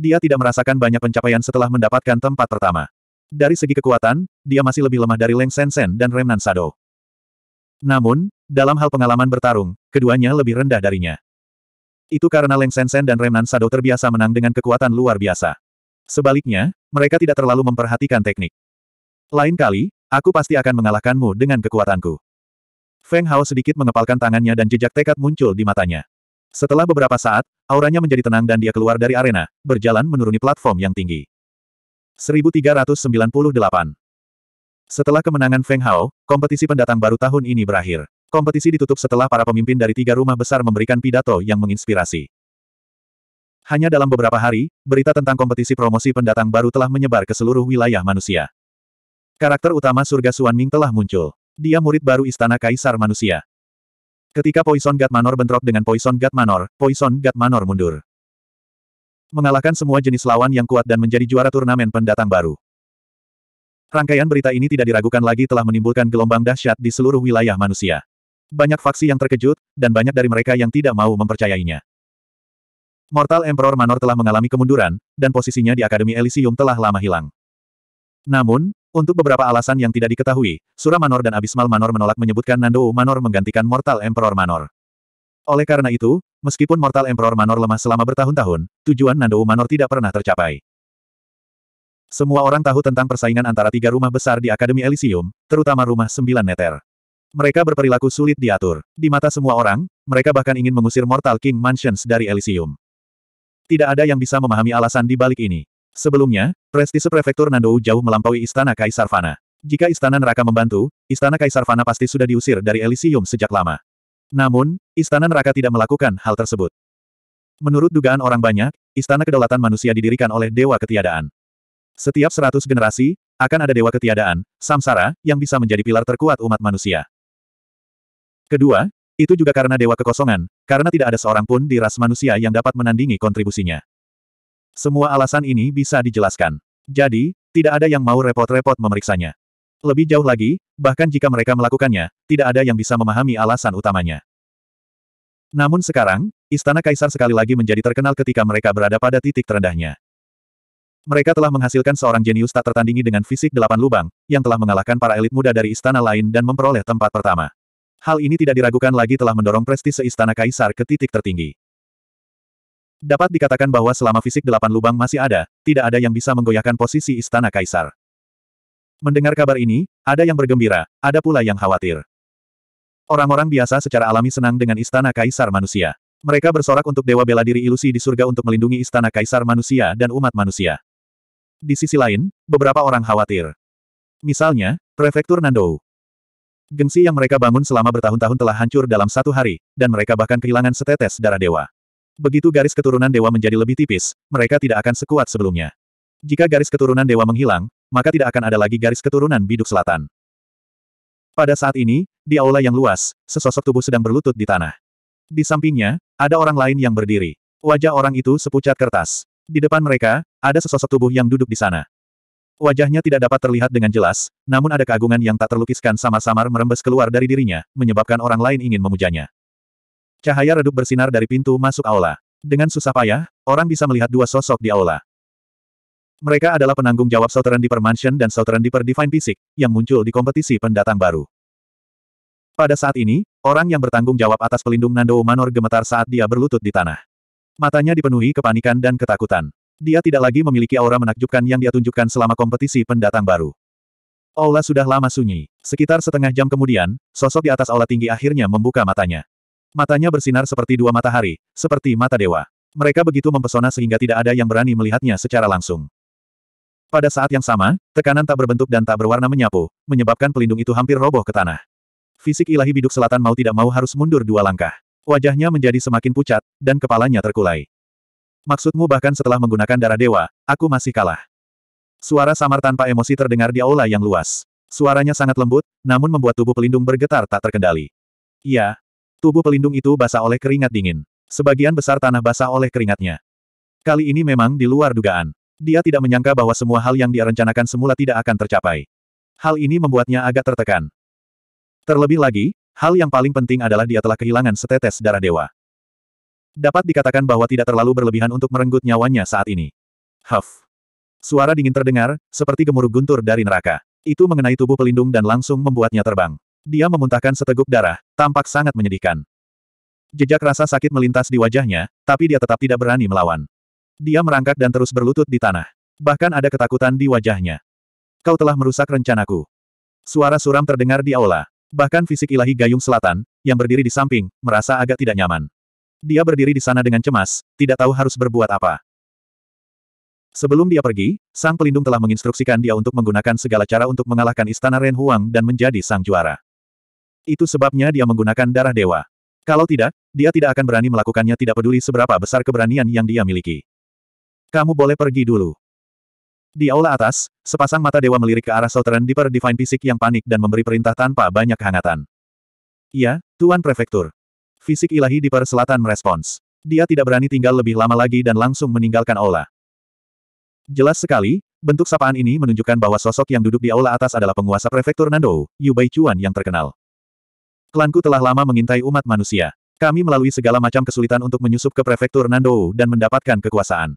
Dia tidak merasakan banyak pencapaian setelah mendapatkan tempat pertama. Dari segi kekuatan, dia masih lebih lemah dari Leng Sen Sen dan Remnan Sado. Namun, dalam hal pengalaman bertarung, keduanya lebih rendah darinya. Itu karena Leng Sen Sen dan Remnan Sado terbiasa menang dengan kekuatan luar biasa. Sebaliknya, mereka tidak terlalu memperhatikan teknik. Lain kali, aku pasti akan mengalahkanmu dengan kekuatanku. Feng Hao sedikit mengepalkan tangannya dan jejak tekad muncul di matanya. Setelah beberapa saat, auranya menjadi tenang dan dia keluar dari arena, berjalan menuruni platform yang tinggi. 1398. Setelah kemenangan Feng Hao, kompetisi pendatang baru tahun ini berakhir. Kompetisi ditutup setelah para pemimpin dari tiga rumah besar memberikan pidato yang menginspirasi. Hanya dalam beberapa hari, berita tentang kompetisi promosi pendatang baru telah menyebar ke seluruh wilayah manusia. Karakter utama surga Suan Ming telah muncul. Dia murid baru istana kaisar manusia. Ketika Poison God Manor bentrok dengan Poison God Manor, Poison God Manor mundur. Mengalahkan semua jenis lawan yang kuat dan menjadi juara turnamen pendatang baru. Rangkaian berita ini tidak diragukan lagi telah menimbulkan gelombang dahsyat di seluruh wilayah manusia. Banyak faksi yang terkejut, dan banyak dari mereka yang tidak mau mempercayainya. Mortal Emperor Manor telah mengalami kemunduran, dan posisinya di Akademi Elysium telah lama hilang. Namun, untuk beberapa alasan yang tidak diketahui, Sura Manor dan Abismal Manor menolak menyebutkan Nando Manor menggantikan Mortal Emperor Manor. Oleh karena itu, meskipun Mortal Emperor Manor lemah selama bertahun-tahun, tujuan Nandou Manor tidak pernah tercapai. Semua orang tahu tentang persaingan antara tiga rumah besar di Akademi Elysium, terutama rumah sembilan neter. Mereka berperilaku sulit diatur. Di mata semua orang, mereka bahkan ingin mengusir Mortal King Mansions dari Elysium. Tidak ada yang bisa memahami alasan di balik ini. Sebelumnya, prestise prefektur Nandou jauh melampaui istana Kaisar Fana. Jika istana neraka membantu, istana Kaisar Fana pasti sudah diusir dari Elysium sejak lama. Namun, Istana Neraka tidak melakukan hal tersebut. Menurut dugaan orang banyak, Istana Kedaulatan Manusia didirikan oleh Dewa Ketiadaan. Setiap seratus generasi, akan ada Dewa Ketiadaan, Samsara, yang bisa menjadi pilar terkuat umat manusia. Kedua, itu juga karena Dewa Kekosongan, karena tidak ada seorang pun di ras manusia yang dapat menandingi kontribusinya. Semua alasan ini bisa dijelaskan. Jadi, tidak ada yang mau repot-repot memeriksanya. Lebih jauh lagi, bahkan jika mereka melakukannya, tidak ada yang bisa memahami alasan utamanya. Namun sekarang, Istana Kaisar sekali lagi menjadi terkenal ketika mereka berada pada titik terendahnya. Mereka telah menghasilkan seorang jenius tak tertandingi dengan fisik delapan lubang, yang telah mengalahkan para elit muda dari istana lain dan memperoleh tempat pertama. Hal ini tidak diragukan lagi telah mendorong prestise istana kaisar ke titik tertinggi. Dapat dikatakan bahwa selama fisik delapan lubang masih ada, tidak ada yang bisa menggoyahkan posisi istana kaisar. Mendengar kabar ini, ada yang bergembira, ada pula yang khawatir. Orang-orang biasa secara alami senang dengan istana kaisar manusia. Mereka bersorak untuk dewa bela diri ilusi di surga untuk melindungi istana kaisar manusia dan umat manusia. Di sisi lain, beberapa orang khawatir. Misalnya, Prefektur Nandou. Gengsi yang mereka bangun selama bertahun-tahun telah hancur dalam satu hari, dan mereka bahkan kehilangan setetes darah dewa. Begitu garis keturunan dewa menjadi lebih tipis, mereka tidak akan sekuat sebelumnya. Jika garis keturunan dewa menghilang, maka tidak akan ada lagi garis keturunan biduk selatan. Pada saat ini, di aula yang luas, sesosok tubuh sedang berlutut di tanah. Di sampingnya, ada orang lain yang berdiri. Wajah orang itu sepucat kertas. Di depan mereka, ada sesosok tubuh yang duduk di sana. Wajahnya tidak dapat terlihat dengan jelas, namun ada keagungan yang tak terlukiskan samar samar merembes keluar dari dirinya, menyebabkan orang lain ingin memujanya. Cahaya redup bersinar dari pintu masuk aula. Dengan susah payah, orang bisa melihat dua sosok di aula. Mereka adalah penanggung jawab Southern Deeper Mansion dan Southern Deeper Divine fisik yang muncul di kompetisi pendatang baru. Pada saat ini, orang yang bertanggung jawab atas pelindung Nando Manor gemetar saat dia berlutut di tanah. Matanya dipenuhi kepanikan dan ketakutan. Dia tidak lagi memiliki aura menakjubkan yang dia tunjukkan selama kompetisi pendatang baru. Aula sudah lama sunyi. Sekitar setengah jam kemudian, sosok di atas aula tinggi akhirnya membuka matanya. Matanya bersinar seperti dua matahari, seperti mata dewa. Mereka begitu mempesona sehingga tidak ada yang berani melihatnya secara langsung. Pada saat yang sama, tekanan tak berbentuk dan tak berwarna menyapu, menyebabkan pelindung itu hampir roboh ke tanah. Fisik ilahi biduk selatan mau tidak mau harus mundur dua langkah. Wajahnya menjadi semakin pucat, dan kepalanya terkulai. Maksudmu bahkan setelah menggunakan darah dewa, aku masih kalah. Suara samar tanpa emosi terdengar di aula yang luas. Suaranya sangat lembut, namun membuat tubuh pelindung bergetar tak terkendali. Iya, tubuh pelindung itu basah oleh keringat dingin. Sebagian besar tanah basah oleh keringatnya. Kali ini memang di luar dugaan. Dia tidak menyangka bahwa semua hal yang dia rencanakan semula tidak akan tercapai. Hal ini membuatnya agak tertekan. Terlebih lagi, hal yang paling penting adalah dia telah kehilangan setetes darah dewa. Dapat dikatakan bahwa tidak terlalu berlebihan untuk merenggut nyawanya saat ini. Huff. Suara dingin terdengar, seperti gemuruh guntur dari neraka. Itu mengenai tubuh pelindung dan langsung membuatnya terbang. Dia memuntahkan seteguk darah, tampak sangat menyedihkan. Jejak rasa sakit melintas di wajahnya, tapi dia tetap tidak berani melawan. Dia merangkak dan terus berlutut di tanah. Bahkan ada ketakutan di wajahnya. Kau telah merusak rencanaku. Suara suram terdengar di aula. Bahkan fisik ilahi Gayung Selatan, yang berdiri di samping, merasa agak tidak nyaman. Dia berdiri di sana dengan cemas, tidak tahu harus berbuat apa. Sebelum dia pergi, Sang Pelindung telah menginstruksikan dia untuk menggunakan segala cara untuk mengalahkan Istana Ren Huang dan menjadi Sang Juara. Itu sebabnya dia menggunakan darah dewa. Kalau tidak, dia tidak akan berani melakukannya tidak peduli seberapa besar keberanian yang dia miliki. Kamu boleh pergi dulu. Di aula atas, sepasang mata dewa melirik ke arah Southern Deeper Divine Fisik yang panik dan memberi perintah tanpa banyak kehangatan. Iya, Tuan Prefektur. Fisik ilahi Deeper Selatan merespons. Dia tidak berani tinggal lebih lama lagi dan langsung meninggalkan aula. Jelas sekali, bentuk sapaan ini menunjukkan bahwa sosok yang duduk di aula atas adalah penguasa Prefektur Nando, Yu Bai Chuan yang terkenal. Klanku telah lama mengintai umat manusia. Kami melalui segala macam kesulitan untuk menyusup ke Prefektur Nando dan mendapatkan kekuasaan.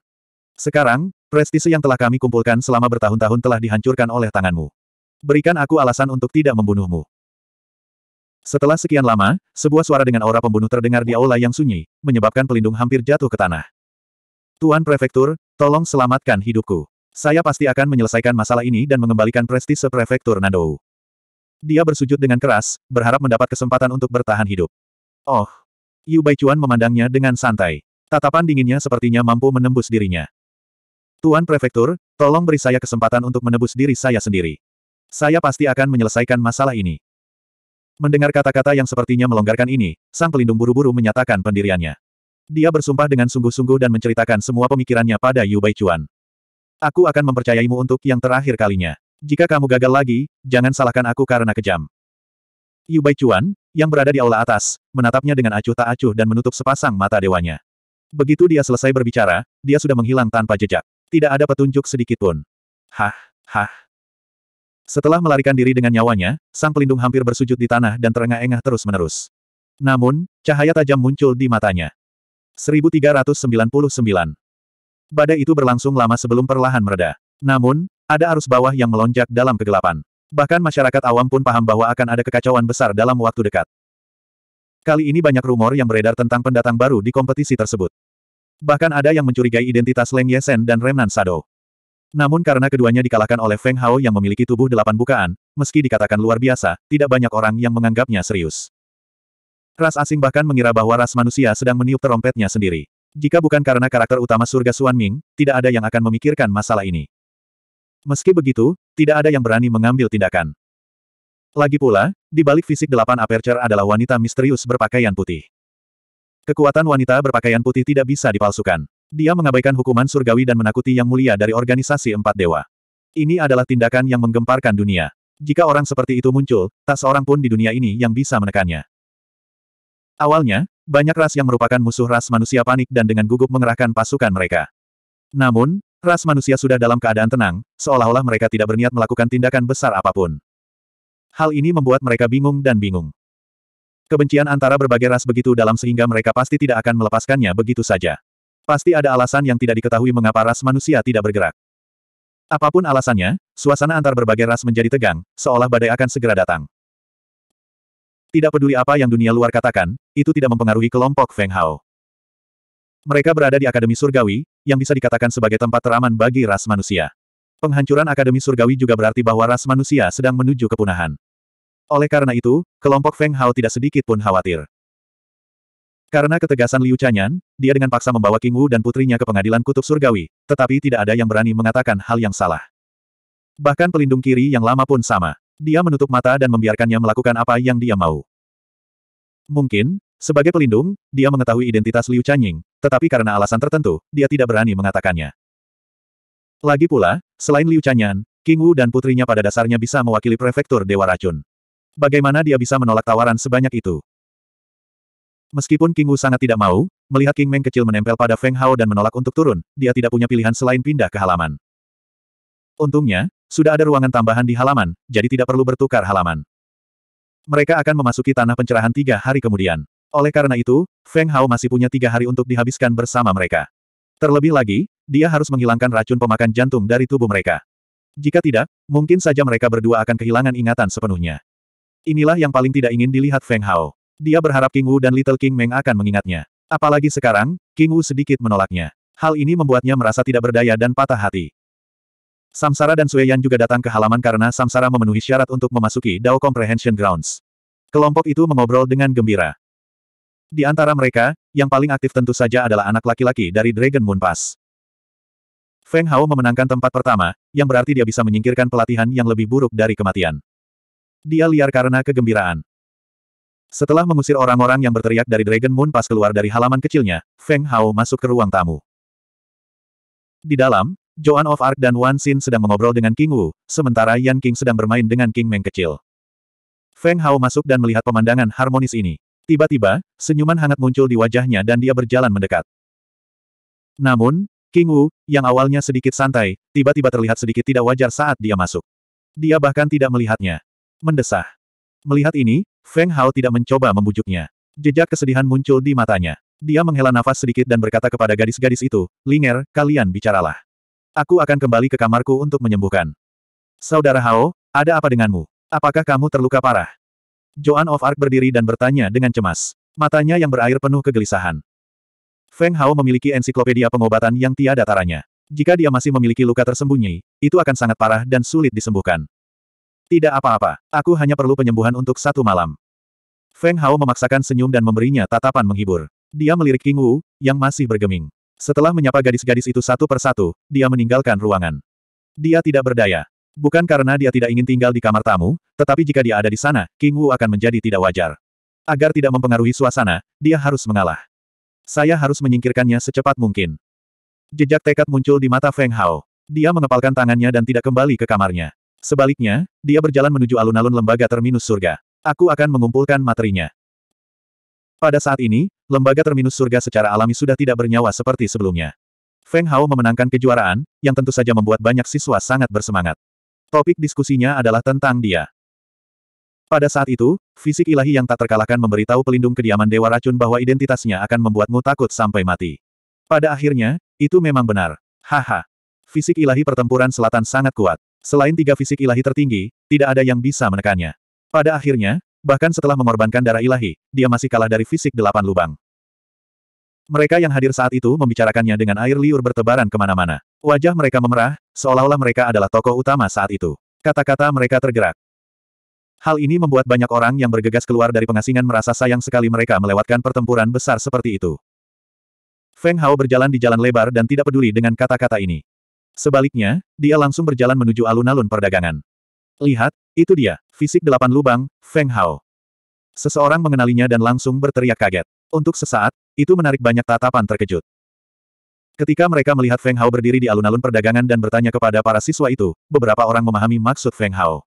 Sekarang, prestise yang telah kami kumpulkan selama bertahun-tahun telah dihancurkan oleh tanganmu. Berikan aku alasan untuk tidak membunuhmu. Setelah sekian lama, sebuah suara dengan aura pembunuh terdengar di aula yang sunyi, menyebabkan pelindung hampir jatuh ke tanah. Tuan Prefektur, tolong selamatkan hidupku. Saya pasti akan menyelesaikan masalah ini dan mengembalikan prestise Prefektur Nandou. Dia bersujud dengan keras, berharap mendapat kesempatan untuk bertahan hidup. Oh! Yu Baichuan memandangnya dengan santai. Tatapan dinginnya sepertinya mampu menembus dirinya. Tuan Prefektur, tolong beri saya kesempatan untuk menebus diri saya sendiri. Saya pasti akan menyelesaikan masalah ini. Mendengar kata-kata yang sepertinya melonggarkan ini, sang pelindung buru-buru menyatakan pendiriannya. Dia bersumpah dengan sungguh-sungguh dan menceritakan semua pemikirannya pada Yu Bai Chuan. Aku akan mempercayaimu untuk yang terakhir kalinya. Jika kamu gagal lagi, jangan salahkan aku karena kejam. Yu Bai Chuan, yang berada di aula atas, menatapnya dengan acuh tak acuh dan menutup sepasang mata dewanya. Begitu dia selesai berbicara, dia sudah menghilang tanpa jejak. Tidak ada petunjuk sedikitpun. Hah, hah. Setelah melarikan diri dengan nyawanya, sang pelindung hampir bersujud di tanah dan terengah-engah terus-menerus. Namun, cahaya tajam muncul di matanya. 1399. Badai itu berlangsung lama sebelum perlahan mereda. Namun, ada arus bawah yang melonjak dalam kegelapan. Bahkan masyarakat awam pun paham bahwa akan ada kekacauan besar dalam waktu dekat. Kali ini banyak rumor yang beredar tentang pendatang baru di kompetisi tersebut. Bahkan ada yang mencurigai identitas Leng Yesen dan Remnan Sado. Namun karena keduanya dikalahkan oleh Feng Hao yang memiliki tubuh delapan bukaan, meski dikatakan luar biasa, tidak banyak orang yang menganggapnya serius. Ras asing bahkan mengira bahwa ras manusia sedang meniup terompetnya sendiri. Jika bukan karena karakter utama surga Suan Ming, tidak ada yang akan memikirkan masalah ini. Meski begitu, tidak ada yang berani mengambil tindakan. Lagi pula, di balik fisik delapan aperture adalah wanita misterius berpakaian putih. Kekuatan wanita berpakaian putih tidak bisa dipalsukan. Dia mengabaikan hukuman surgawi dan menakuti yang mulia dari organisasi empat dewa. Ini adalah tindakan yang menggemparkan dunia. Jika orang seperti itu muncul, tak seorang pun di dunia ini yang bisa menekannya. Awalnya, banyak ras yang merupakan musuh ras manusia panik dan dengan gugup mengerahkan pasukan mereka. Namun, ras manusia sudah dalam keadaan tenang, seolah-olah mereka tidak berniat melakukan tindakan besar apapun. Hal ini membuat mereka bingung dan bingung. Kebencian antara berbagai ras begitu dalam sehingga mereka pasti tidak akan melepaskannya begitu saja. Pasti ada alasan yang tidak diketahui mengapa ras manusia tidak bergerak. Apapun alasannya, suasana antar berbagai ras menjadi tegang, seolah badai akan segera datang. Tidak peduli apa yang dunia luar katakan, itu tidak mempengaruhi kelompok Feng Hao. Mereka berada di Akademi Surgawi, yang bisa dikatakan sebagai tempat teraman bagi ras manusia. Penghancuran Akademi Surgawi juga berarti bahwa ras manusia sedang menuju kepunahan. Oleh karena itu, kelompok Feng Hao tidak sedikit pun khawatir. Karena ketegasan Liu Chanyan, dia dengan paksa membawa King Wu dan putrinya ke pengadilan kutub surgawi, tetapi tidak ada yang berani mengatakan hal yang salah. Bahkan pelindung kiri yang lama pun sama. Dia menutup mata dan membiarkannya melakukan apa yang dia mau. Mungkin, sebagai pelindung, dia mengetahui identitas Liu Chanying, tetapi karena alasan tertentu, dia tidak berani mengatakannya. Lagi pula, selain Liu Chanyan, King Wu dan putrinya pada dasarnya bisa mewakili prefektur Dewa Racun. Bagaimana dia bisa menolak tawaran sebanyak itu? Meskipun King Wu sangat tidak mau, melihat King Meng kecil menempel pada Feng Hao dan menolak untuk turun, dia tidak punya pilihan selain pindah ke halaman. Untungnya, sudah ada ruangan tambahan di halaman, jadi tidak perlu bertukar halaman. Mereka akan memasuki tanah pencerahan tiga hari kemudian. Oleh karena itu, Feng Hao masih punya tiga hari untuk dihabiskan bersama mereka. Terlebih lagi, dia harus menghilangkan racun pemakan jantung dari tubuh mereka. Jika tidak, mungkin saja mereka berdua akan kehilangan ingatan sepenuhnya. Inilah yang paling tidak ingin dilihat Feng Hao. Dia berharap King Wu dan Little King Meng akan mengingatnya. Apalagi sekarang, King Wu sedikit menolaknya. Hal ini membuatnya merasa tidak berdaya dan patah hati. Samsara dan Sueyan juga datang ke halaman karena Samsara memenuhi syarat untuk memasuki Dao Comprehension Grounds. Kelompok itu mengobrol dengan gembira. Di antara mereka, yang paling aktif tentu saja adalah anak laki-laki dari Dragon Moon Pass. Feng Hao memenangkan tempat pertama, yang berarti dia bisa menyingkirkan pelatihan yang lebih buruk dari kematian. Dia liar karena kegembiraan. Setelah mengusir orang-orang yang berteriak dari Dragon Moon pas keluar dari halaman kecilnya, Feng Hao masuk ke ruang tamu. Di dalam, Joan of Arc dan Wan Xin sedang mengobrol dengan King Wu, sementara Yan King sedang bermain dengan King Meng kecil. Feng Hao masuk dan melihat pemandangan harmonis ini. Tiba-tiba, senyuman hangat muncul di wajahnya dan dia berjalan mendekat. Namun, King Wu, yang awalnya sedikit santai, tiba-tiba terlihat sedikit tidak wajar saat dia masuk. Dia bahkan tidak melihatnya mendesah. Melihat ini, Feng Hao tidak mencoba membujuknya. Jejak kesedihan muncul di matanya. Dia menghela nafas sedikit dan berkata kepada gadis-gadis itu, Linger, kalian bicaralah. Aku akan kembali ke kamarku untuk menyembuhkan. Saudara Hao, ada apa denganmu? Apakah kamu terluka parah? Joan of Arc berdiri dan bertanya dengan cemas. Matanya yang berair penuh kegelisahan. Feng Hao memiliki ensiklopedia pengobatan yang tiada taranya. Jika dia masih memiliki luka tersembunyi, itu akan sangat parah dan sulit disembuhkan. Tidak apa-apa, aku hanya perlu penyembuhan untuk satu malam. Feng Hao memaksakan senyum dan memberinya tatapan menghibur. Dia melirik King Wu, yang masih bergeming. Setelah menyapa gadis-gadis itu satu persatu, dia meninggalkan ruangan. Dia tidak berdaya. Bukan karena dia tidak ingin tinggal di kamar tamu, tetapi jika dia ada di sana, King Wu akan menjadi tidak wajar. Agar tidak mempengaruhi suasana, dia harus mengalah. Saya harus menyingkirkannya secepat mungkin. Jejak tekad muncul di mata Feng Hao. Dia mengepalkan tangannya dan tidak kembali ke kamarnya. Sebaliknya, dia berjalan menuju alun-alun lembaga terminus surga. Aku akan mengumpulkan materinya. Pada saat ini, lembaga terminus surga secara alami sudah tidak bernyawa seperti sebelumnya. Feng Hao memenangkan kejuaraan, yang tentu saja membuat banyak siswa sangat bersemangat. Topik diskusinya adalah tentang dia. Pada saat itu, fisik ilahi yang tak terkalahkan memberitahu pelindung kediaman Dewa Racun bahwa identitasnya akan membuatmu takut sampai mati. Pada akhirnya, itu memang benar. Haha. Fisik ilahi pertempuran selatan sangat kuat. Selain tiga fisik ilahi tertinggi, tidak ada yang bisa menekannya. Pada akhirnya, bahkan setelah mengorbankan darah ilahi, dia masih kalah dari fisik delapan lubang. Mereka yang hadir saat itu membicarakannya dengan air liur bertebaran kemana-mana. Wajah mereka memerah, seolah-olah mereka adalah tokoh utama saat itu. Kata-kata mereka tergerak. Hal ini membuat banyak orang yang bergegas keluar dari pengasingan merasa sayang sekali mereka melewatkan pertempuran besar seperti itu. Feng Hao berjalan di jalan lebar dan tidak peduli dengan kata-kata ini. Sebaliknya, dia langsung berjalan menuju alun-alun perdagangan. Lihat, itu dia, fisik delapan lubang, Feng Hao. Seseorang mengenalinya dan langsung berteriak kaget. Untuk sesaat, itu menarik banyak tatapan terkejut. Ketika mereka melihat Feng Hao berdiri di alun-alun perdagangan dan bertanya kepada para siswa itu, beberapa orang memahami maksud Feng Hao.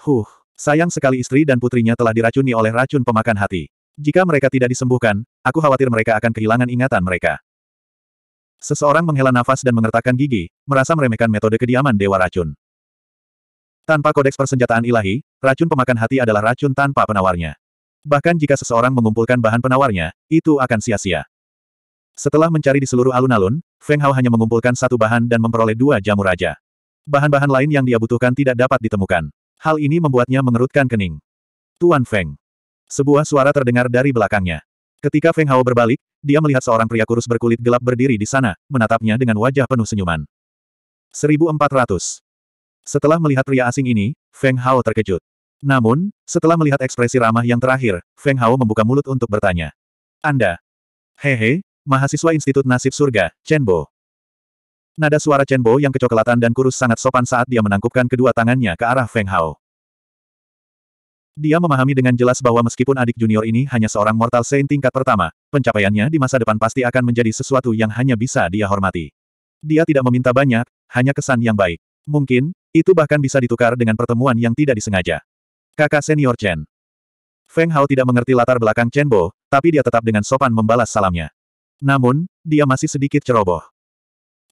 Huh, sayang sekali istri dan putrinya telah diracuni oleh racun pemakan hati. Jika mereka tidak disembuhkan, aku khawatir mereka akan kehilangan ingatan mereka. Seseorang menghela nafas dan mengertakkan gigi, merasa meremehkan metode kediaman Dewa Racun. Tanpa kodeks persenjataan ilahi, racun pemakan hati adalah racun tanpa penawarnya. Bahkan jika seseorang mengumpulkan bahan penawarnya, itu akan sia-sia. Setelah mencari di seluruh alun-alun, Feng Hao hanya mengumpulkan satu bahan dan memperoleh dua jamu raja. Bahan-bahan lain yang dia butuhkan tidak dapat ditemukan. Hal ini membuatnya mengerutkan kening. Tuan Feng. Sebuah suara terdengar dari belakangnya. Ketika Feng Hao berbalik, dia melihat seorang pria kurus berkulit gelap berdiri di sana, menatapnya dengan wajah penuh senyuman. 1400. Setelah melihat pria asing ini, Feng Hao terkejut. Namun, setelah melihat ekspresi ramah yang terakhir, Feng Hao membuka mulut untuk bertanya. Anda? Hehe, mahasiswa Institut Nasib Surga, Chen Bo. Nada suara Chen Bo yang kecoklatan dan kurus sangat sopan saat dia menangkupkan kedua tangannya ke arah Feng Hao. Dia memahami dengan jelas bahwa meskipun adik junior ini hanya seorang mortal saint tingkat pertama, pencapaiannya di masa depan pasti akan menjadi sesuatu yang hanya bisa dia hormati. Dia tidak meminta banyak, hanya kesan yang baik. Mungkin, itu bahkan bisa ditukar dengan pertemuan yang tidak disengaja. Kakak senior Chen. Feng Hao tidak mengerti latar belakang Chen Bo, tapi dia tetap dengan sopan membalas salamnya. Namun, dia masih sedikit ceroboh.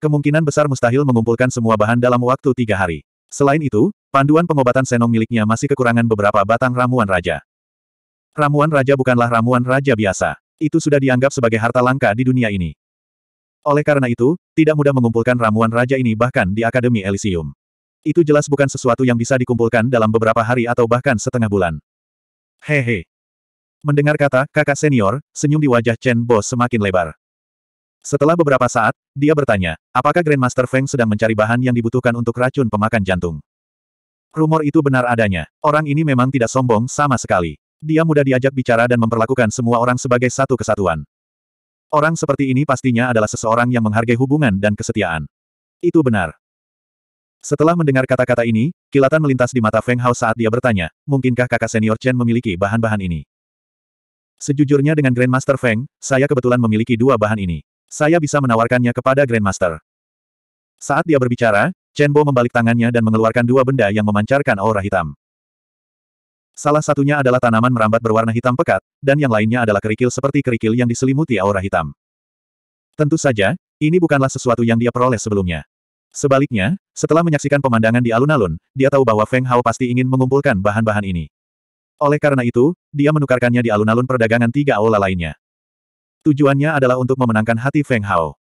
Kemungkinan besar mustahil mengumpulkan semua bahan dalam waktu tiga hari. Selain itu, panduan pengobatan Senong miliknya masih kekurangan beberapa batang ramuan raja. Ramuan raja bukanlah ramuan raja biasa. Itu sudah dianggap sebagai harta langka di dunia ini. Oleh karena itu, tidak mudah mengumpulkan ramuan raja ini bahkan di Akademi Elysium. Itu jelas bukan sesuatu yang bisa dikumpulkan dalam beberapa hari atau bahkan setengah bulan. Hehe. Mendengar kata kakak senior, senyum di wajah Chen Bo semakin lebar. Setelah beberapa saat, dia bertanya, apakah Grandmaster Feng sedang mencari bahan yang dibutuhkan untuk racun pemakan jantung? Rumor itu benar adanya. Orang ini memang tidak sombong sama sekali. Dia mudah diajak bicara dan memperlakukan semua orang sebagai satu kesatuan. Orang seperti ini pastinya adalah seseorang yang menghargai hubungan dan kesetiaan. Itu benar. Setelah mendengar kata-kata ini, kilatan melintas di mata Feng Hao saat dia bertanya, mungkinkah kakak senior Chen memiliki bahan-bahan ini? Sejujurnya dengan Grandmaster Feng, saya kebetulan memiliki dua bahan ini. Saya bisa menawarkannya kepada Grandmaster. Saat dia berbicara, Chen Bo membalik tangannya dan mengeluarkan dua benda yang memancarkan aura hitam. Salah satunya adalah tanaman merambat berwarna hitam pekat, dan yang lainnya adalah kerikil seperti kerikil yang diselimuti aura hitam. Tentu saja, ini bukanlah sesuatu yang dia peroleh sebelumnya. Sebaliknya, setelah menyaksikan pemandangan di alun-alun, dia tahu bahwa Feng Hao pasti ingin mengumpulkan bahan-bahan ini. Oleh karena itu, dia menukarkannya di alun-alun perdagangan tiga aula lainnya. Tujuannya adalah untuk memenangkan hati Feng Hao.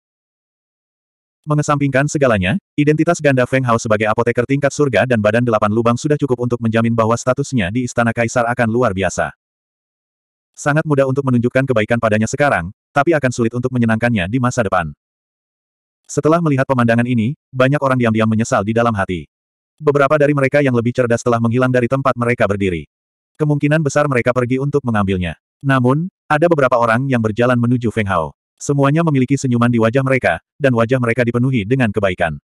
Mengesampingkan segalanya, identitas ganda Feng Hao sebagai apoteker tingkat surga dan badan delapan lubang sudah cukup untuk menjamin bahwa statusnya di Istana Kaisar akan luar biasa. Sangat mudah untuk menunjukkan kebaikan padanya sekarang, tapi akan sulit untuk menyenangkannya di masa depan. Setelah melihat pemandangan ini, banyak orang diam-diam menyesal di dalam hati. Beberapa dari mereka yang lebih cerdas telah menghilang dari tempat mereka berdiri. Kemungkinan besar mereka pergi untuk mengambilnya. Namun, ada beberapa orang yang berjalan menuju Feng Hao. Semuanya memiliki senyuman di wajah mereka, dan wajah mereka dipenuhi dengan kebaikan.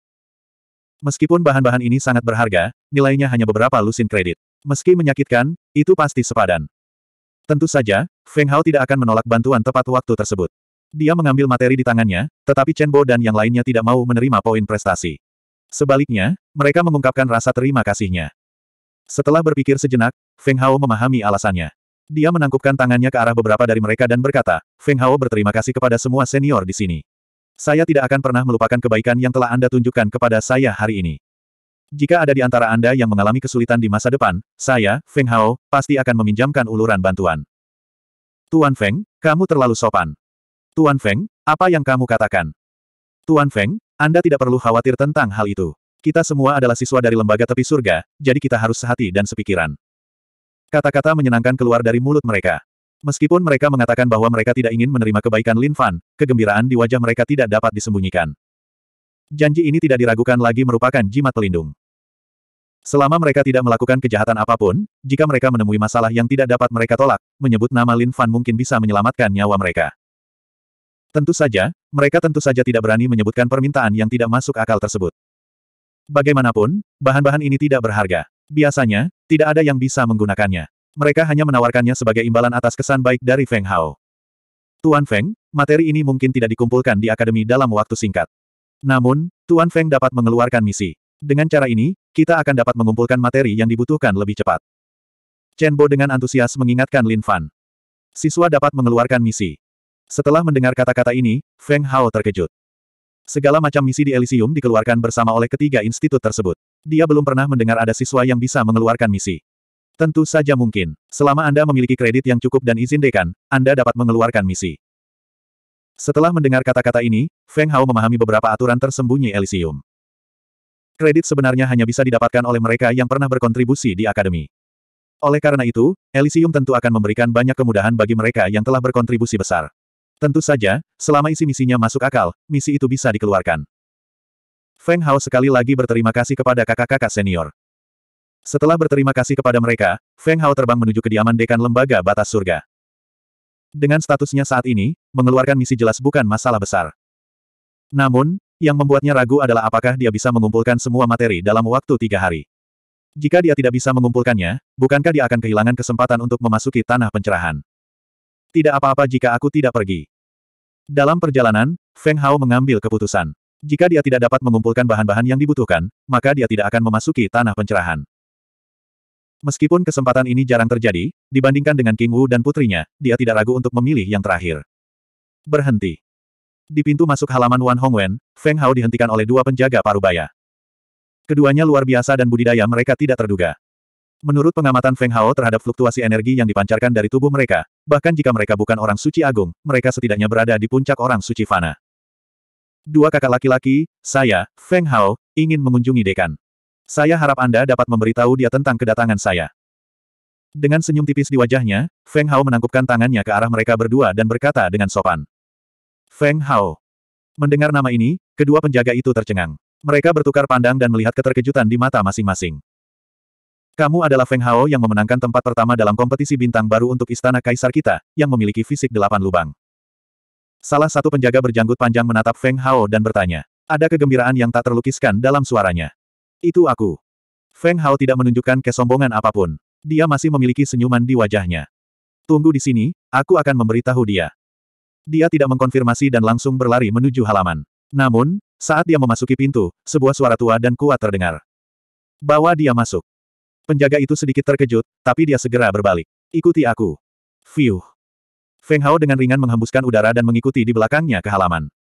Meskipun bahan-bahan ini sangat berharga, nilainya hanya beberapa lusin kredit. Meski menyakitkan, itu pasti sepadan. Tentu saja, Feng Hao tidak akan menolak bantuan tepat waktu tersebut. Dia mengambil materi di tangannya, tetapi Chen Bo dan yang lainnya tidak mau menerima poin prestasi. Sebaliknya, mereka mengungkapkan rasa terima kasihnya. Setelah berpikir sejenak, Feng Hao memahami alasannya. Dia menangkupkan tangannya ke arah beberapa dari mereka dan berkata, Feng Hao berterima kasih kepada semua senior di sini. Saya tidak akan pernah melupakan kebaikan yang telah Anda tunjukkan kepada saya hari ini. Jika ada di antara Anda yang mengalami kesulitan di masa depan, saya, Feng Hao, pasti akan meminjamkan uluran bantuan. Tuan Feng, kamu terlalu sopan. Tuan Feng, apa yang kamu katakan? Tuan Feng, Anda tidak perlu khawatir tentang hal itu. Kita semua adalah siswa dari lembaga tepi surga, jadi kita harus sehati dan sepikiran. Kata-kata menyenangkan keluar dari mulut mereka. Meskipun mereka mengatakan bahwa mereka tidak ingin menerima kebaikan Lin Fan, kegembiraan di wajah mereka tidak dapat disembunyikan. Janji ini tidak diragukan lagi merupakan jimat pelindung. Selama mereka tidak melakukan kejahatan apapun, jika mereka menemui masalah yang tidak dapat mereka tolak, menyebut nama Lin Fan mungkin bisa menyelamatkan nyawa mereka. Tentu saja, mereka tentu saja tidak berani menyebutkan permintaan yang tidak masuk akal tersebut. Bagaimanapun, bahan-bahan ini tidak berharga. Biasanya, tidak ada yang bisa menggunakannya. Mereka hanya menawarkannya sebagai imbalan atas kesan baik dari Feng Hao. Tuan Feng, materi ini mungkin tidak dikumpulkan di akademi dalam waktu singkat. Namun, Tuan Feng dapat mengeluarkan misi. Dengan cara ini, kita akan dapat mengumpulkan materi yang dibutuhkan lebih cepat. Chen Bo dengan antusias mengingatkan Lin Fan. Siswa dapat mengeluarkan misi. Setelah mendengar kata-kata ini, Feng Hao terkejut. Segala macam misi di Elysium dikeluarkan bersama oleh ketiga institut tersebut. Dia belum pernah mendengar ada siswa yang bisa mengeluarkan misi. Tentu saja mungkin. Selama Anda memiliki kredit yang cukup dan izin dekan, Anda dapat mengeluarkan misi. Setelah mendengar kata-kata ini, Feng Hao memahami beberapa aturan tersembunyi Elysium. Kredit sebenarnya hanya bisa didapatkan oleh mereka yang pernah berkontribusi di akademi. Oleh karena itu, Elysium tentu akan memberikan banyak kemudahan bagi mereka yang telah berkontribusi besar. Tentu saja, selama isi misinya masuk akal, misi itu bisa dikeluarkan. Feng Hao sekali lagi berterima kasih kepada kakak-kakak senior. Setelah berterima kasih kepada mereka, Feng Hao terbang menuju kediaman dekan lembaga batas surga. Dengan statusnya saat ini, mengeluarkan misi jelas bukan masalah besar. Namun, yang membuatnya ragu adalah apakah dia bisa mengumpulkan semua materi dalam waktu tiga hari. Jika dia tidak bisa mengumpulkannya, bukankah dia akan kehilangan kesempatan untuk memasuki tanah pencerahan? Tidak apa-apa jika aku tidak pergi. Dalam perjalanan, Feng Hao mengambil keputusan. Jika dia tidak dapat mengumpulkan bahan-bahan yang dibutuhkan, maka dia tidak akan memasuki tanah pencerahan. Meskipun kesempatan ini jarang terjadi, dibandingkan dengan King Wu dan putrinya, dia tidak ragu untuk memilih yang terakhir. Berhenti. Di pintu masuk halaman Wan Hongwen, Feng Hao dihentikan oleh dua penjaga parubaya. Keduanya luar biasa dan budidaya mereka tidak terduga. Menurut pengamatan Feng Hao terhadap fluktuasi energi yang dipancarkan dari tubuh mereka, bahkan jika mereka bukan orang suci agung, mereka setidaknya berada di puncak orang suci fana dua kakak laki-laki, saya, Feng Hao, ingin mengunjungi dekan. Saya harap Anda dapat memberitahu dia tentang kedatangan saya. Dengan senyum tipis di wajahnya, Feng Hao menangkupkan tangannya ke arah mereka berdua dan berkata dengan sopan. Feng Hao. Mendengar nama ini, kedua penjaga itu tercengang. Mereka bertukar pandang dan melihat keterkejutan di mata masing-masing. Kamu adalah Feng Hao yang memenangkan tempat pertama dalam kompetisi bintang baru untuk Istana Kaisar kita, yang memiliki fisik delapan lubang. Salah satu penjaga berjanggut panjang menatap Feng Hao dan bertanya. Ada kegembiraan yang tak terlukiskan dalam suaranya. Itu aku. Feng Hao tidak menunjukkan kesombongan apapun. Dia masih memiliki senyuman di wajahnya. Tunggu di sini, aku akan memberitahu dia. Dia tidak mengkonfirmasi dan langsung berlari menuju halaman. Namun, saat dia memasuki pintu, sebuah suara tua dan kuat terdengar. Bawa dia masuk. Penjaga itu sedikit terkejut, tapi dia segera berbalik. Ikuti aku. Fiuh. Feng Hao dengan ringan menghembuskan udara dan mengikuti di belakangnya ke halaman.